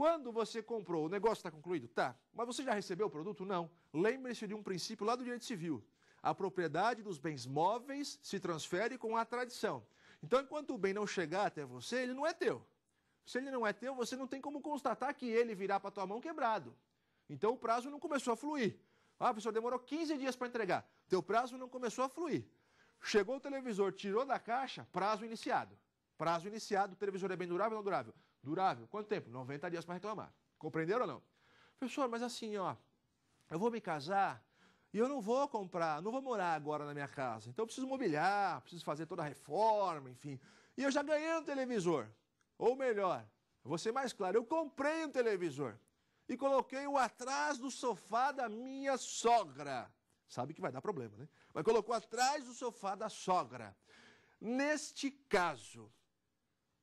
Quando você comprou, o negócio está concluído? Tá. Mas você já recebeu o produto? Não. Lembre-se de um princípio lá do direito civil. A propriedade dos bens móveis se transfere com a tradição. Então, enquanto o bem não chegar até você, ele não é teu. Se ele não é teu, você não tem como constatar que ele virá para tua mão quebrado. Então, o prazo não começou a fluir. Ah, professor, demorou 15 dias para entregar. Teu prazo não começou a fluir. Chegou o televisor, tirou da caixa, prazo iniciado. Prazo iniciado, o televisor é bem durável ou não é durável? Durável. Quanto tempo? 90 dias para reclamar. Compreenderam ou não? Professor, mas assim, ó, eu vou me casar e eu não vou comprar, não vou morar agora na minha casa. Então eu preciso mobiliar, preciso fazer toda a reforma, enfim. E eu já ganhei um televisor. Ou melhor, vou ser mais claro, eu comprei um televisor e coloquei-o atrás do sofá da minha sogra. Sabe que vai dar problema, né? Mas colocou atrás do sofá da sogra. Neste caso,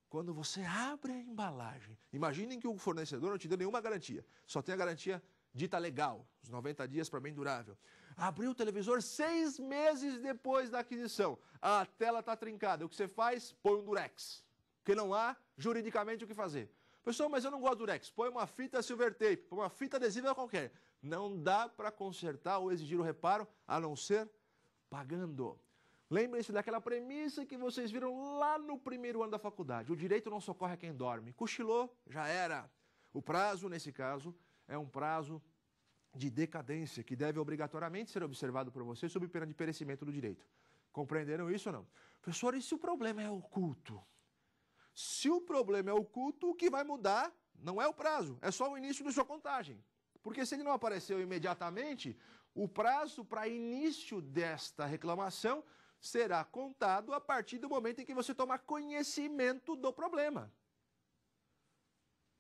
quando você abre a embalagem, imaginem que o fornecedor não te deu nenhuma garantia, só tem a garantia dita legal, os 90 dias para bem durável. Abriu o televisor seis meses depois da aquisição, a tela está trincada. O que você faz? Põe um durex, porque não há juridicamente o que fazer. Pessoal, mas eu não gosto do durex. Põe uma fita silver tape, põe uma fita adesiva qualquer. Não dá para consertar ou exigir o reparo, a não ser pagando. Lembrem-se daquela premissa que vocês viram lá no primeiro ano da faculdade. O direito não socorre a quem dorme. Cochilou, já era. O prazo, nesse caso, é um prazo de decadência que deve obrigatoriamente ser observado por vocês sob pena de perecimento do direito. Compreenderam isso ou não? Professor, e se o problema é oculto? Se o problema é oculto, o que vai mudar não é o prazo, é só o início da sua contagem. Porque se ele não apareceu imediatamente, o prazo para início desta reclamação será contado a partir do momento em que você tomar conhecimento do problema.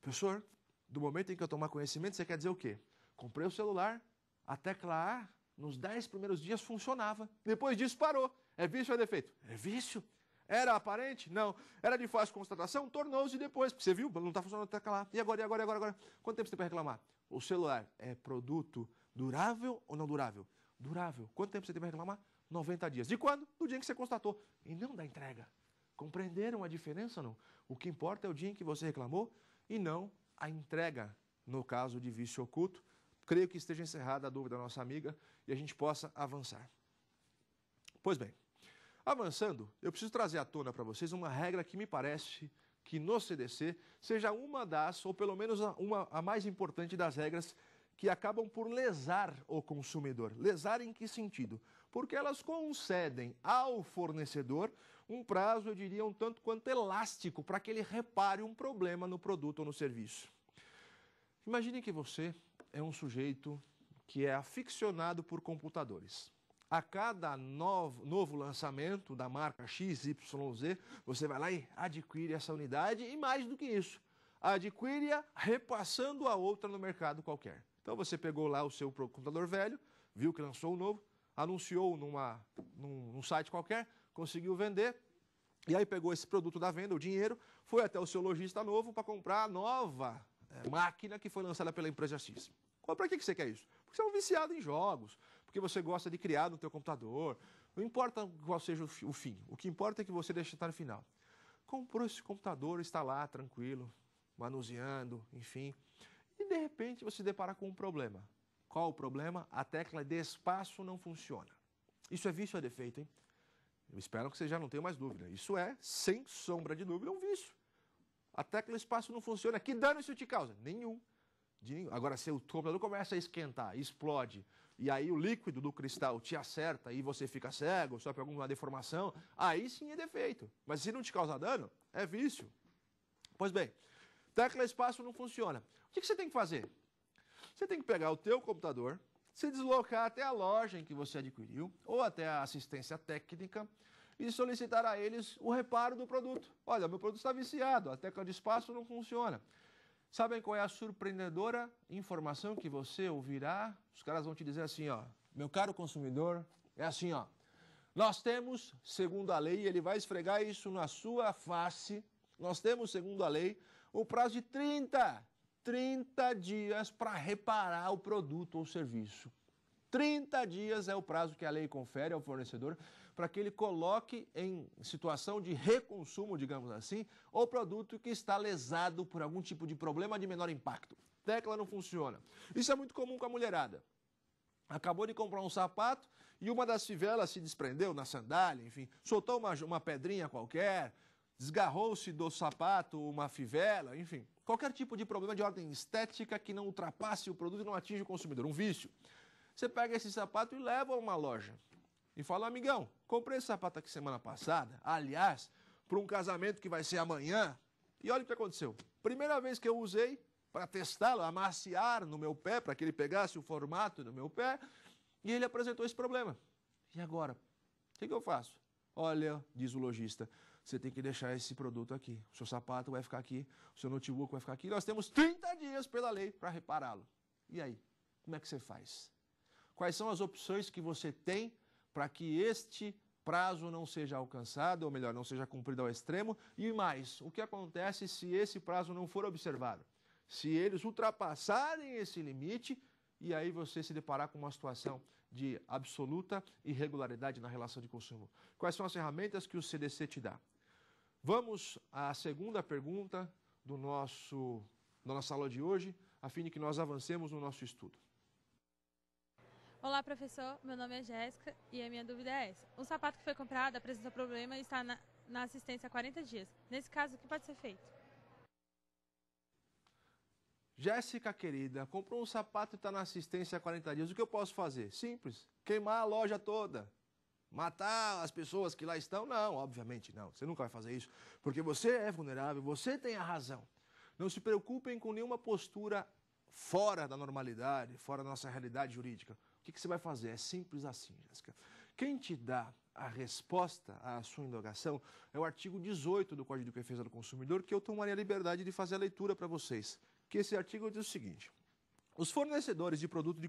Professor, do momento em que eu tomar conhecimento, você quer dizer o quê? Comprei o celular, a tecla A, nos 10 primeiros dias funcionava, depois disso parou. É vício ou é defeito? É vício. Era aparente? Não. Era de fácil constatação? Tornou-se depois. Porque você viu, não está funcionando, tecla A. E agora, e agora, e agora, agora? Quanto tempo você tem para reclamar? O celular é produto durável ou não durável? Durável. Quanto tempo você tem para reclamar? 90 dias. De quando? Do dia em que você constatou. E não da entrega. Compreenderam a diferença não? O que importa é o dia em que você reclamou e não a entrega no caso de vício oculto. Creio que esteja encerrada a dúvida da nossa amiga e a gente possa avançar. Pois bem, avançando, eu preciso trazer à tona para vocês uma regra que me parece que no CDC seja uma das, ou pelo menos a, uma, a mais importante das regras que acabam por lesar o consumidor. Lesar em que sentido? Porque elas concedem ao fornecedor um prazo, eu diria, um tanto quanto elástico para que ele repare um problema no produto ou no serviço. Imagine que você é um sujeito que é aficionado por computadores. A cada novo, novo lançamento da marca XYZ, você vai lá e adquire essa unidade e mais do que isso, adquire-a repassando a outra no mercado qualquer. Então você pegou lá o seu computador velho, viu que lançou o novo, anunciou numa, num, num site qualquer, conseguiu vender, e aí pegou esse produto da venda, o dinheiro, foi até o seu lojista novo para comprar a nova é, máquina que foi lançada pela empresa X. Para que, que você quer isso? Porque você é um viciado em jogos, porque você gosta de criar no teu computador. Não importa qual seja o fim, o que importa é que você deixe estar no final. Comprou esse computador, está lá tranquilo, manuseando, enfim e de repente você se depara com um problema. Qual o problema? A tecla de espaço não funciona. Isso é vício ou é defeito, hein? Eu espero que você já não tenha mais dúvida. Isso é, sem sombra de dúvida, um vício. A tecla espaço não funciona. Que dano isso te causa? Nenhum. nenhum. Agora, se o computador começa a esquentar, explode, e aí o líquido do cristal te acerta e você fica cego, sofre alguma deformação, aí sim é defeito. Mas se não te causa dano, é vício. Pois bem, Tecla espaço não funciona. O que, você tem que fazer? Você tem que pegar o teu computador, se deslocar até a loja em que você adquiriu ou até a assistência técnica e solicitar a eles o reparo do produto. Olha, meu produto está viciado, a tecla de espaço não funciona. Sabem qual é a surpreendedora informação que você ouvirá? Os caras vão te dizer assim, ó, meu caro consumidor, é assim, ó. Nós temos, segundo a lei, ele vai esfregar isso na sua face. Nós temos, segundo a lei, o prazo de 30, 30 dias para reparar o produto ou serviço. 30 dias é o prazo que a lei confere ao fornecedor para que ele coloque em situação de reconsumo, digamos assim, o produto que está lesado por algum tipo de problema de menor impacto. Tecla não funciona. Isso é muito comum com a mulherada. Acabou de comprar um sapato e uma das fivelas se desprendeu na sandália, enfim, soltou uma, uma pedrinha qualquer, desgarrou-se do sapato uma fivela, enfim, qualquer tipo de problema de ordem estética que não ultrapasse o produto e não atinge o consumidor, um vício. Você pega esse sapato e leva a uma loja e fala, amigão, comprei esse sapato aqui semana passada, aliás, para um casamento que vai ser amanhã, e olha o que aconteceu. Primeira vez que eu usei para testá-lo, amaciar no meu pé, para que ele pegasse o formato do meu pé, e ele apresentou esse problema. E agora? O que, que eu faço? Olha, diz o lojista, você tem que deixar esse produto aqui. O seu sapato vai ficar aqui, o seu notebook vai ficar aqui. Nós temos 30 dias pela lei para repará-lo. E aí? Como é que você faz? Quais são as opções que você tem para que este prazo não seja alcançado, ou melhor, não seja cumprido ao extremo? E mais, o que acontece se esse prazo não for observado? Se eles ultrapassarem esse limite, e aí você se deparar com uma situação de absoluta irregularidade na relação de consumo. Quais são as ferramentas que o CDC te dá? Vamos à segunda pergunta do nosso, da nossa aula de hoje, a fim de que nós avancemos no nosso estudo. Olá, professor. Meu nome é Jéssica e a minha dúvida é essa. Um sapato que foi comprado apresenta problema e está na, na assistência há 40 dias. Nesse caso, o que pode ser feito? Jéssica, querida, comprou um sapato e está na assistência há 40 dias. O que eu posso fazer? Simples. Queimar a loja toda matar as pessoas que lá estão? Não, obviamente não. Você nunca vai fazer isso, porque você é vulnerável, você tem a razão. Não se preocupem com nenhuma postura fora da normalidade, fora da nossa realidade jurídica. O que, que você vai fazer? É simples assim, Jéssica. Quem te dá a resposta à sua indagação é o artigo 18 do Código de Defesa do Consumidor, que eu tomaria a liberdade de fazer a leitura para vocês. Que esse artigo diz o seguinte: os fornecedores de produto de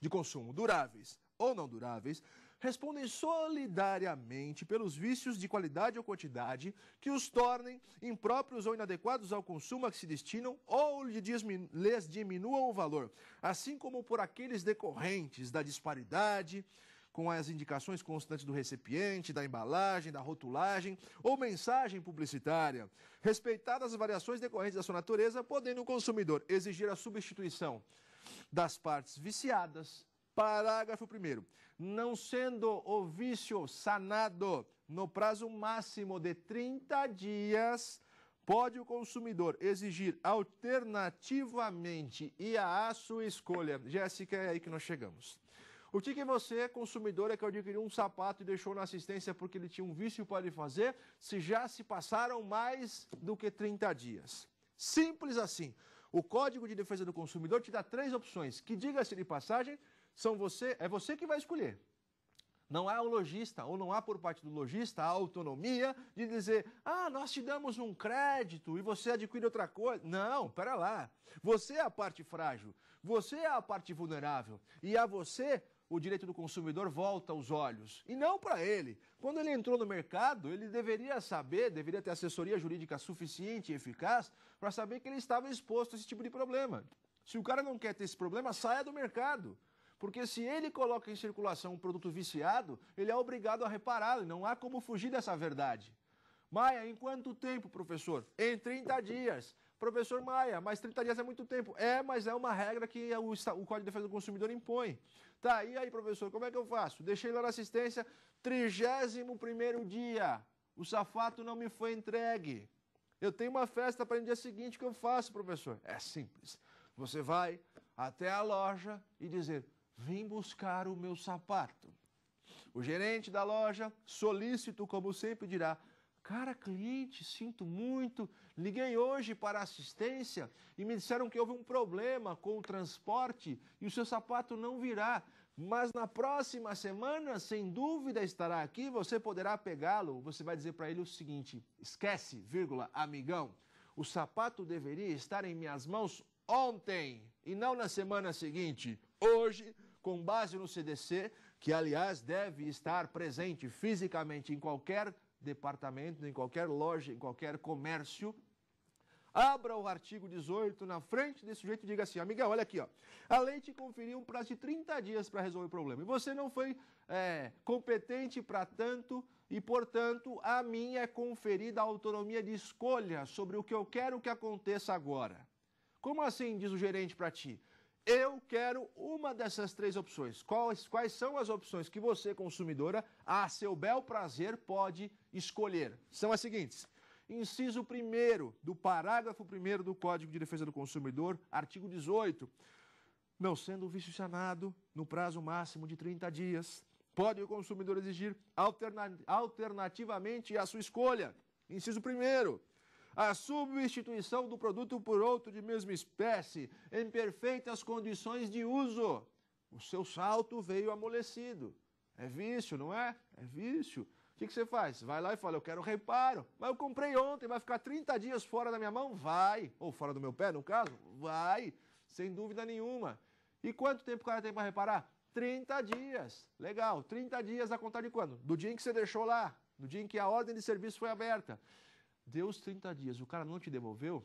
de consumo duráveis ou não duráveis respondem solidariamente pelos vícios de qualidade ou quantidade que os tornem impróprios ou inadequados ao consumo a que se destinam ou lhes diminuam o valor, assim como por aqueles decorrentes da disparidade com as indicações constantes do recipiente, da embalagem, da rotulagem ou mensagem publicitária. Respeitadas as variações decorrentes da sua natureza, podendo o consumidor exigir a substituição das partes viciadas Parágrafo 1. Não sendo o vício sanado no prazo máximo de 30 dias, pode o consumidor exigir alternativamente e à sua escolha. Jéssica, é aí que nós chegamos. O que, que você, consumidor, é que adquiriu um sapato e deixou na assistência porque ele tinha um vício, para lhe fazer se já se passaram mais do que 30 dias? Simples assim. O Código de Defesa do Consumidor te dá três opções, que diga-se de passagem, são você, é você que vai escolher. Não há o lojista, ou não há por parte do lojista, a autonomia de dizer, ah, nós te damos um crédito e você adquire outra coisa. Não, pera lá. Você é a parte frágil, você é a parte vulnerável. E a você, o direito do consumidor volta os olhos. E não para ele. Quando ele entrou no mercado, ele deveria saber, deveria ter assessoria jurídica suficiente e eficaz para saber que ele estava exposto a esse tipo de problema. Se o cara não quer ter esse problema, saia do mercado. Porque se ele coloca em circulação um produto viciado, ele é obrigado a repará-lo, não há como fugir dessa verdade. Maia, em quanto tempo, professor? Em 30 dias. Professor Maia, mas 30 dias é muito tempo. É, mas é uma regra que o, o Código de Defesa do Consumidor impõe. Tá, e aí, professor, como é que eu faço? Deixei lá na assistência, 31º dia, o safato não me foi entregue. Eu tenho uma festa para no dia seguinte, o que eu faço, professor? É simples. Você vai até a loja e dizer, Vem buscar o meu sapato. O gerente da loja, solícito como sempre, dirá: Cara, cliente, sinto muito. Liguei hoje para assistência e me disseram que houve um problema com o transporte e o seu sapato não virá. Mas na próxima semana, sem dúvida, estará aqui. Você poderá pegá-lo. Você vai dizer para ele o seguinte: esquece, vírgula, amigão. O sapato deveria estar em minhas mãos ontem e não na semana seguinte. Hoje com base no CDC, que aliás deve estar presente fisicamente em qualquer departamento, em qualquer loja, em qualquer comércio, abra o artigo 18 na frente desse sujeito e diga assim, amigão, olha aqui, ó, a lei te conferiu um prazo de 30 dias para resolver o problema e você não foi é, competente para tanto e, portanto, a mim é conferida a autonomia de escolha sobre o que eu quero que aconteça agora. Como assim, diz o gerente para ti? Eu quero uma dessas três opções. Quais, quais são as opções que você, consumidora, a seu bel prazer, pode escolher? São as seguintes. Inciso 1 do parágrafo 1 do Código de Defesa do Consumidor, artigo 18. Não sendo vicionado no prazo máximo de 30 dias, pode o consumidor exigir alterna alternativamente a sua escolha. Inciso 1 a substituição do produto por outro de mesma espécie, em perfeitas condições de uso. O seu salto veio amolecido. É vício, não é? É vício. O que, você faz? Vai lá e fala, eu quero reparo. Mas eu comprei ontem, vai ficar 30 dias fora da minha mão? Vai. Ou fora do meu pé, no caso? Vai. Sem dúvida nenhuma. E quanto tempo o cara tem para reparar? 30 dias. Legal. 30 dias a contar de quando? Do dia em que você deixou lá. Do dia em que a ordem de serviço foi aberta. Deu os 30 dias, o cara não te devolveu,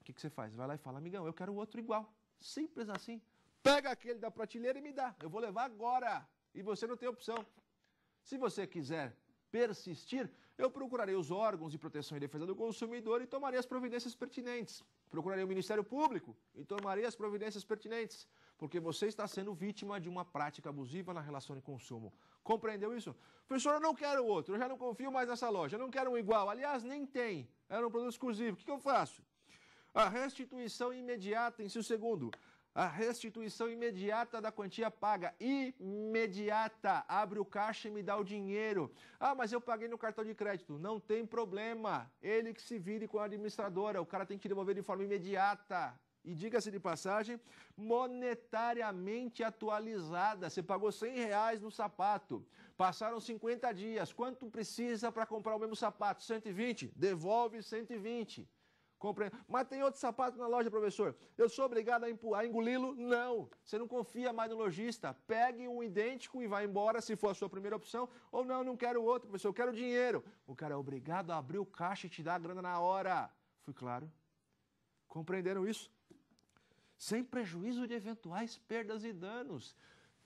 o que, que você faz? Vai lá e fala, amigão, eu quero outro igual. Simples assim. Pega aquele da prateleira e me dá. Eu vou levar agora. E você não tem opção. Se você quiser persistir, eu procurarei os órgãos de proteção e defesa do consumidor e tomarei as providências pertinentes. Procurarei o Ministério Público e tomarei as providências pertinentes, porque você está sendo vítima de uma prática abusiva na relação de consumo. Compreendeu isso? Professor, eu não quero outro, eu já não confio mais nessa loja, eu não quero um igual. Aliás, nem tem, era um produto exclusivo. O que, eu faço? A restituição imediata, em seu segundo. A restituição imediata da quantia paga. Imediata. Abre o caixa e me dá o dinheiro. Ah, mas eu paguei no cartão de crédito. Não tem problema. Ele que se vire com a administradora. O cara tem que devolver de forma imediata. E diga-se de passagem, monetariamente atualizada. Você pagou 100 reais no sapato. Passaram 50 dias. Quanto precisa para comprar o mesmo sapato? 120. Devolve 120. Compre... Mas tem outro sapato na loja, professor. Eu sou obrigado a, a engoli-lo? Não. Você não confia mais no lojista. Pegue um idêntico e vá embora, se for a sua primeira opção. Ou não, não quero outro, professor, eu quero dinheiro. O cara é obrigado a abrir o caixa e te dar a grana na hora. Fui claro. Compreenderam isso? sem prejuízo de eventuais perdas e danos.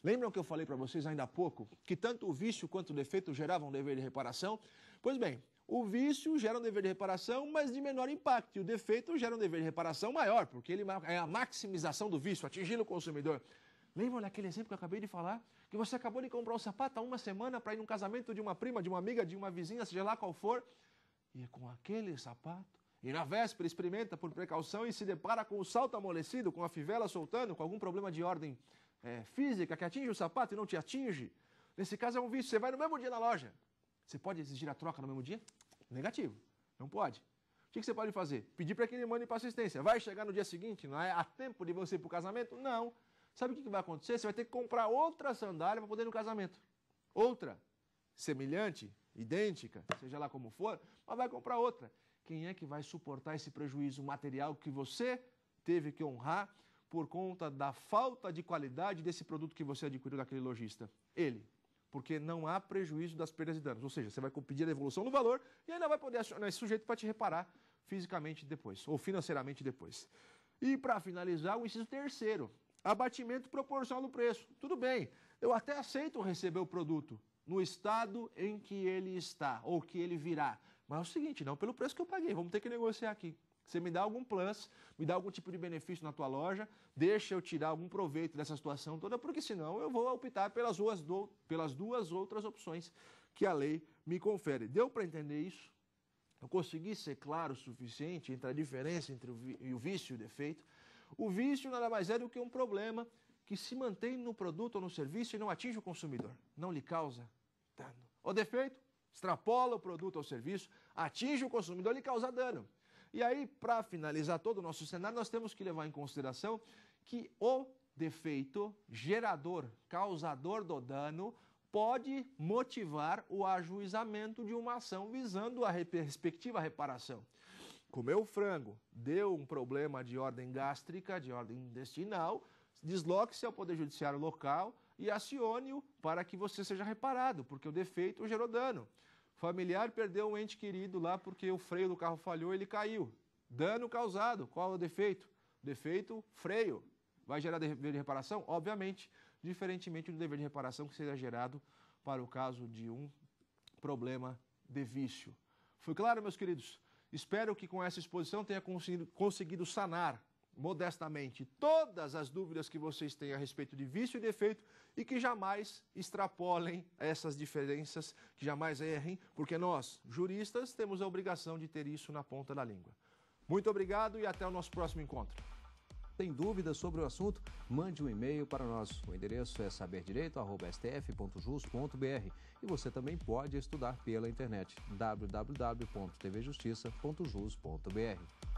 Lembram que eu falei para vocês ainda há pouco que tanto o vício quanto o defeito geravam um dever de reparação? Pois bem, o vício gera um dever de reparação, mas de menor impacto. E o defeito gera um dever de reparação maior, porque ele é a maximização do vício, atingindo o consumidor. Lembram daquele exemplo que eu acabei de falar? Que você acabou de comprar um sapato há uma semana para ir num casamento de uma prima, de uma amiga, de uma vizinha, seja lá qual for. E é com aquele sapato, e na véspera experimenta por precaução e se depara com o salto amolecido, com a fivela soltando, com algum problema de ordem é, física que atinge o sapato e não te atinge. Nesse caso é um vício. Você vai no mesmo dia na loja. Você pode exigir a troca no mesmo dia? Negativo. Não pode. O que você pode fazer? Pedir para que ele mande para assistência. Vai chegar no dia seguinte? Não é a tempo de você ir para o casamento? Não. Sabe o que vai acontecer? Você vai ter que comprar outra sandália para poder ir no casamento. Outra, semelhante, idêntica, seja lá como for, mas vai comprar outra. Quem é que vai suportar esse prejuízo material que você teve que honrar por conta da falta de qualidade desse produto que você adquiriu daquele lojista? Ele. Porque não há prejuízo das perdas e danos. Ou seja, você vai pedir a devolução do valor e ainda vai poder acionar esse sujeito para te reparar fisicamente depois, ou financeiramente depois. E para finalizar, o inciso terceiro, abatimento proporcional do preço. Tudo bem, eu até aceito receber o produto no estado em que ele está ou que ele virá, mas é o seguinte, não pelo preço que eu paguei, vamos ter que negociar aqui. Você me dá algum plus, me dá algum tipo de benefício na tua loja, deixa eu tirar algum proveito dessa situação toda, porque senão eu vou optar pelas duas, do, pelas duas outras opções que a lei me confere. Deu para entender isso? Eu consegui ser claro o suficiente entre a diferença entre o, vício e o defeito? O vício nada mais é do que um problema que se mantém no produto ou no serviço e não atinge o consumidor, não lhe causa dano. O defeito extrapola o produto ou serviço, atinge o consumidor e causa dano. E aí, para finalizar todo o nosso cenário, nós temos que levar em consideração que o defeito gerador, causador do dano, pode motivar o ajuizamento de uma ação visando a respectiva reparação. Comeu frango, deu um problema de ordem gástrica, de ordem intestinal, desloque-se ao Poder Judiciário local, e acione-o para que você seja reparado, porque o defeito gerou dano. Familiar perdeu um ente querido lá porque o freio do carro falhou, ele caiu. Dano causado, qual é o defeito? Defeito, freio. Vai gerar dever de reparação? Obviamente, diferentemente do dever de reparação que seria gerado para o caso de um problema de vício. Foi claro, meus queridos? Espero que com essa exposição tenha conseguido sanar modestamente, todas as dúvidas que vocês têm a respeito de vício e defeito e que jamais extrapolem essas diferenças, que jamais errem, porque nós, juristas, temos a obrigação de ter isso na ponta da língua. Muito obrigado e até o nosso próximo encontro. Tem dúvidas sobre o assunto? Mande um e-mail para nós. O endereço é saberdireito.stf.jus.br e você também pode estudar pela internet www.tvjustiça.jus.br.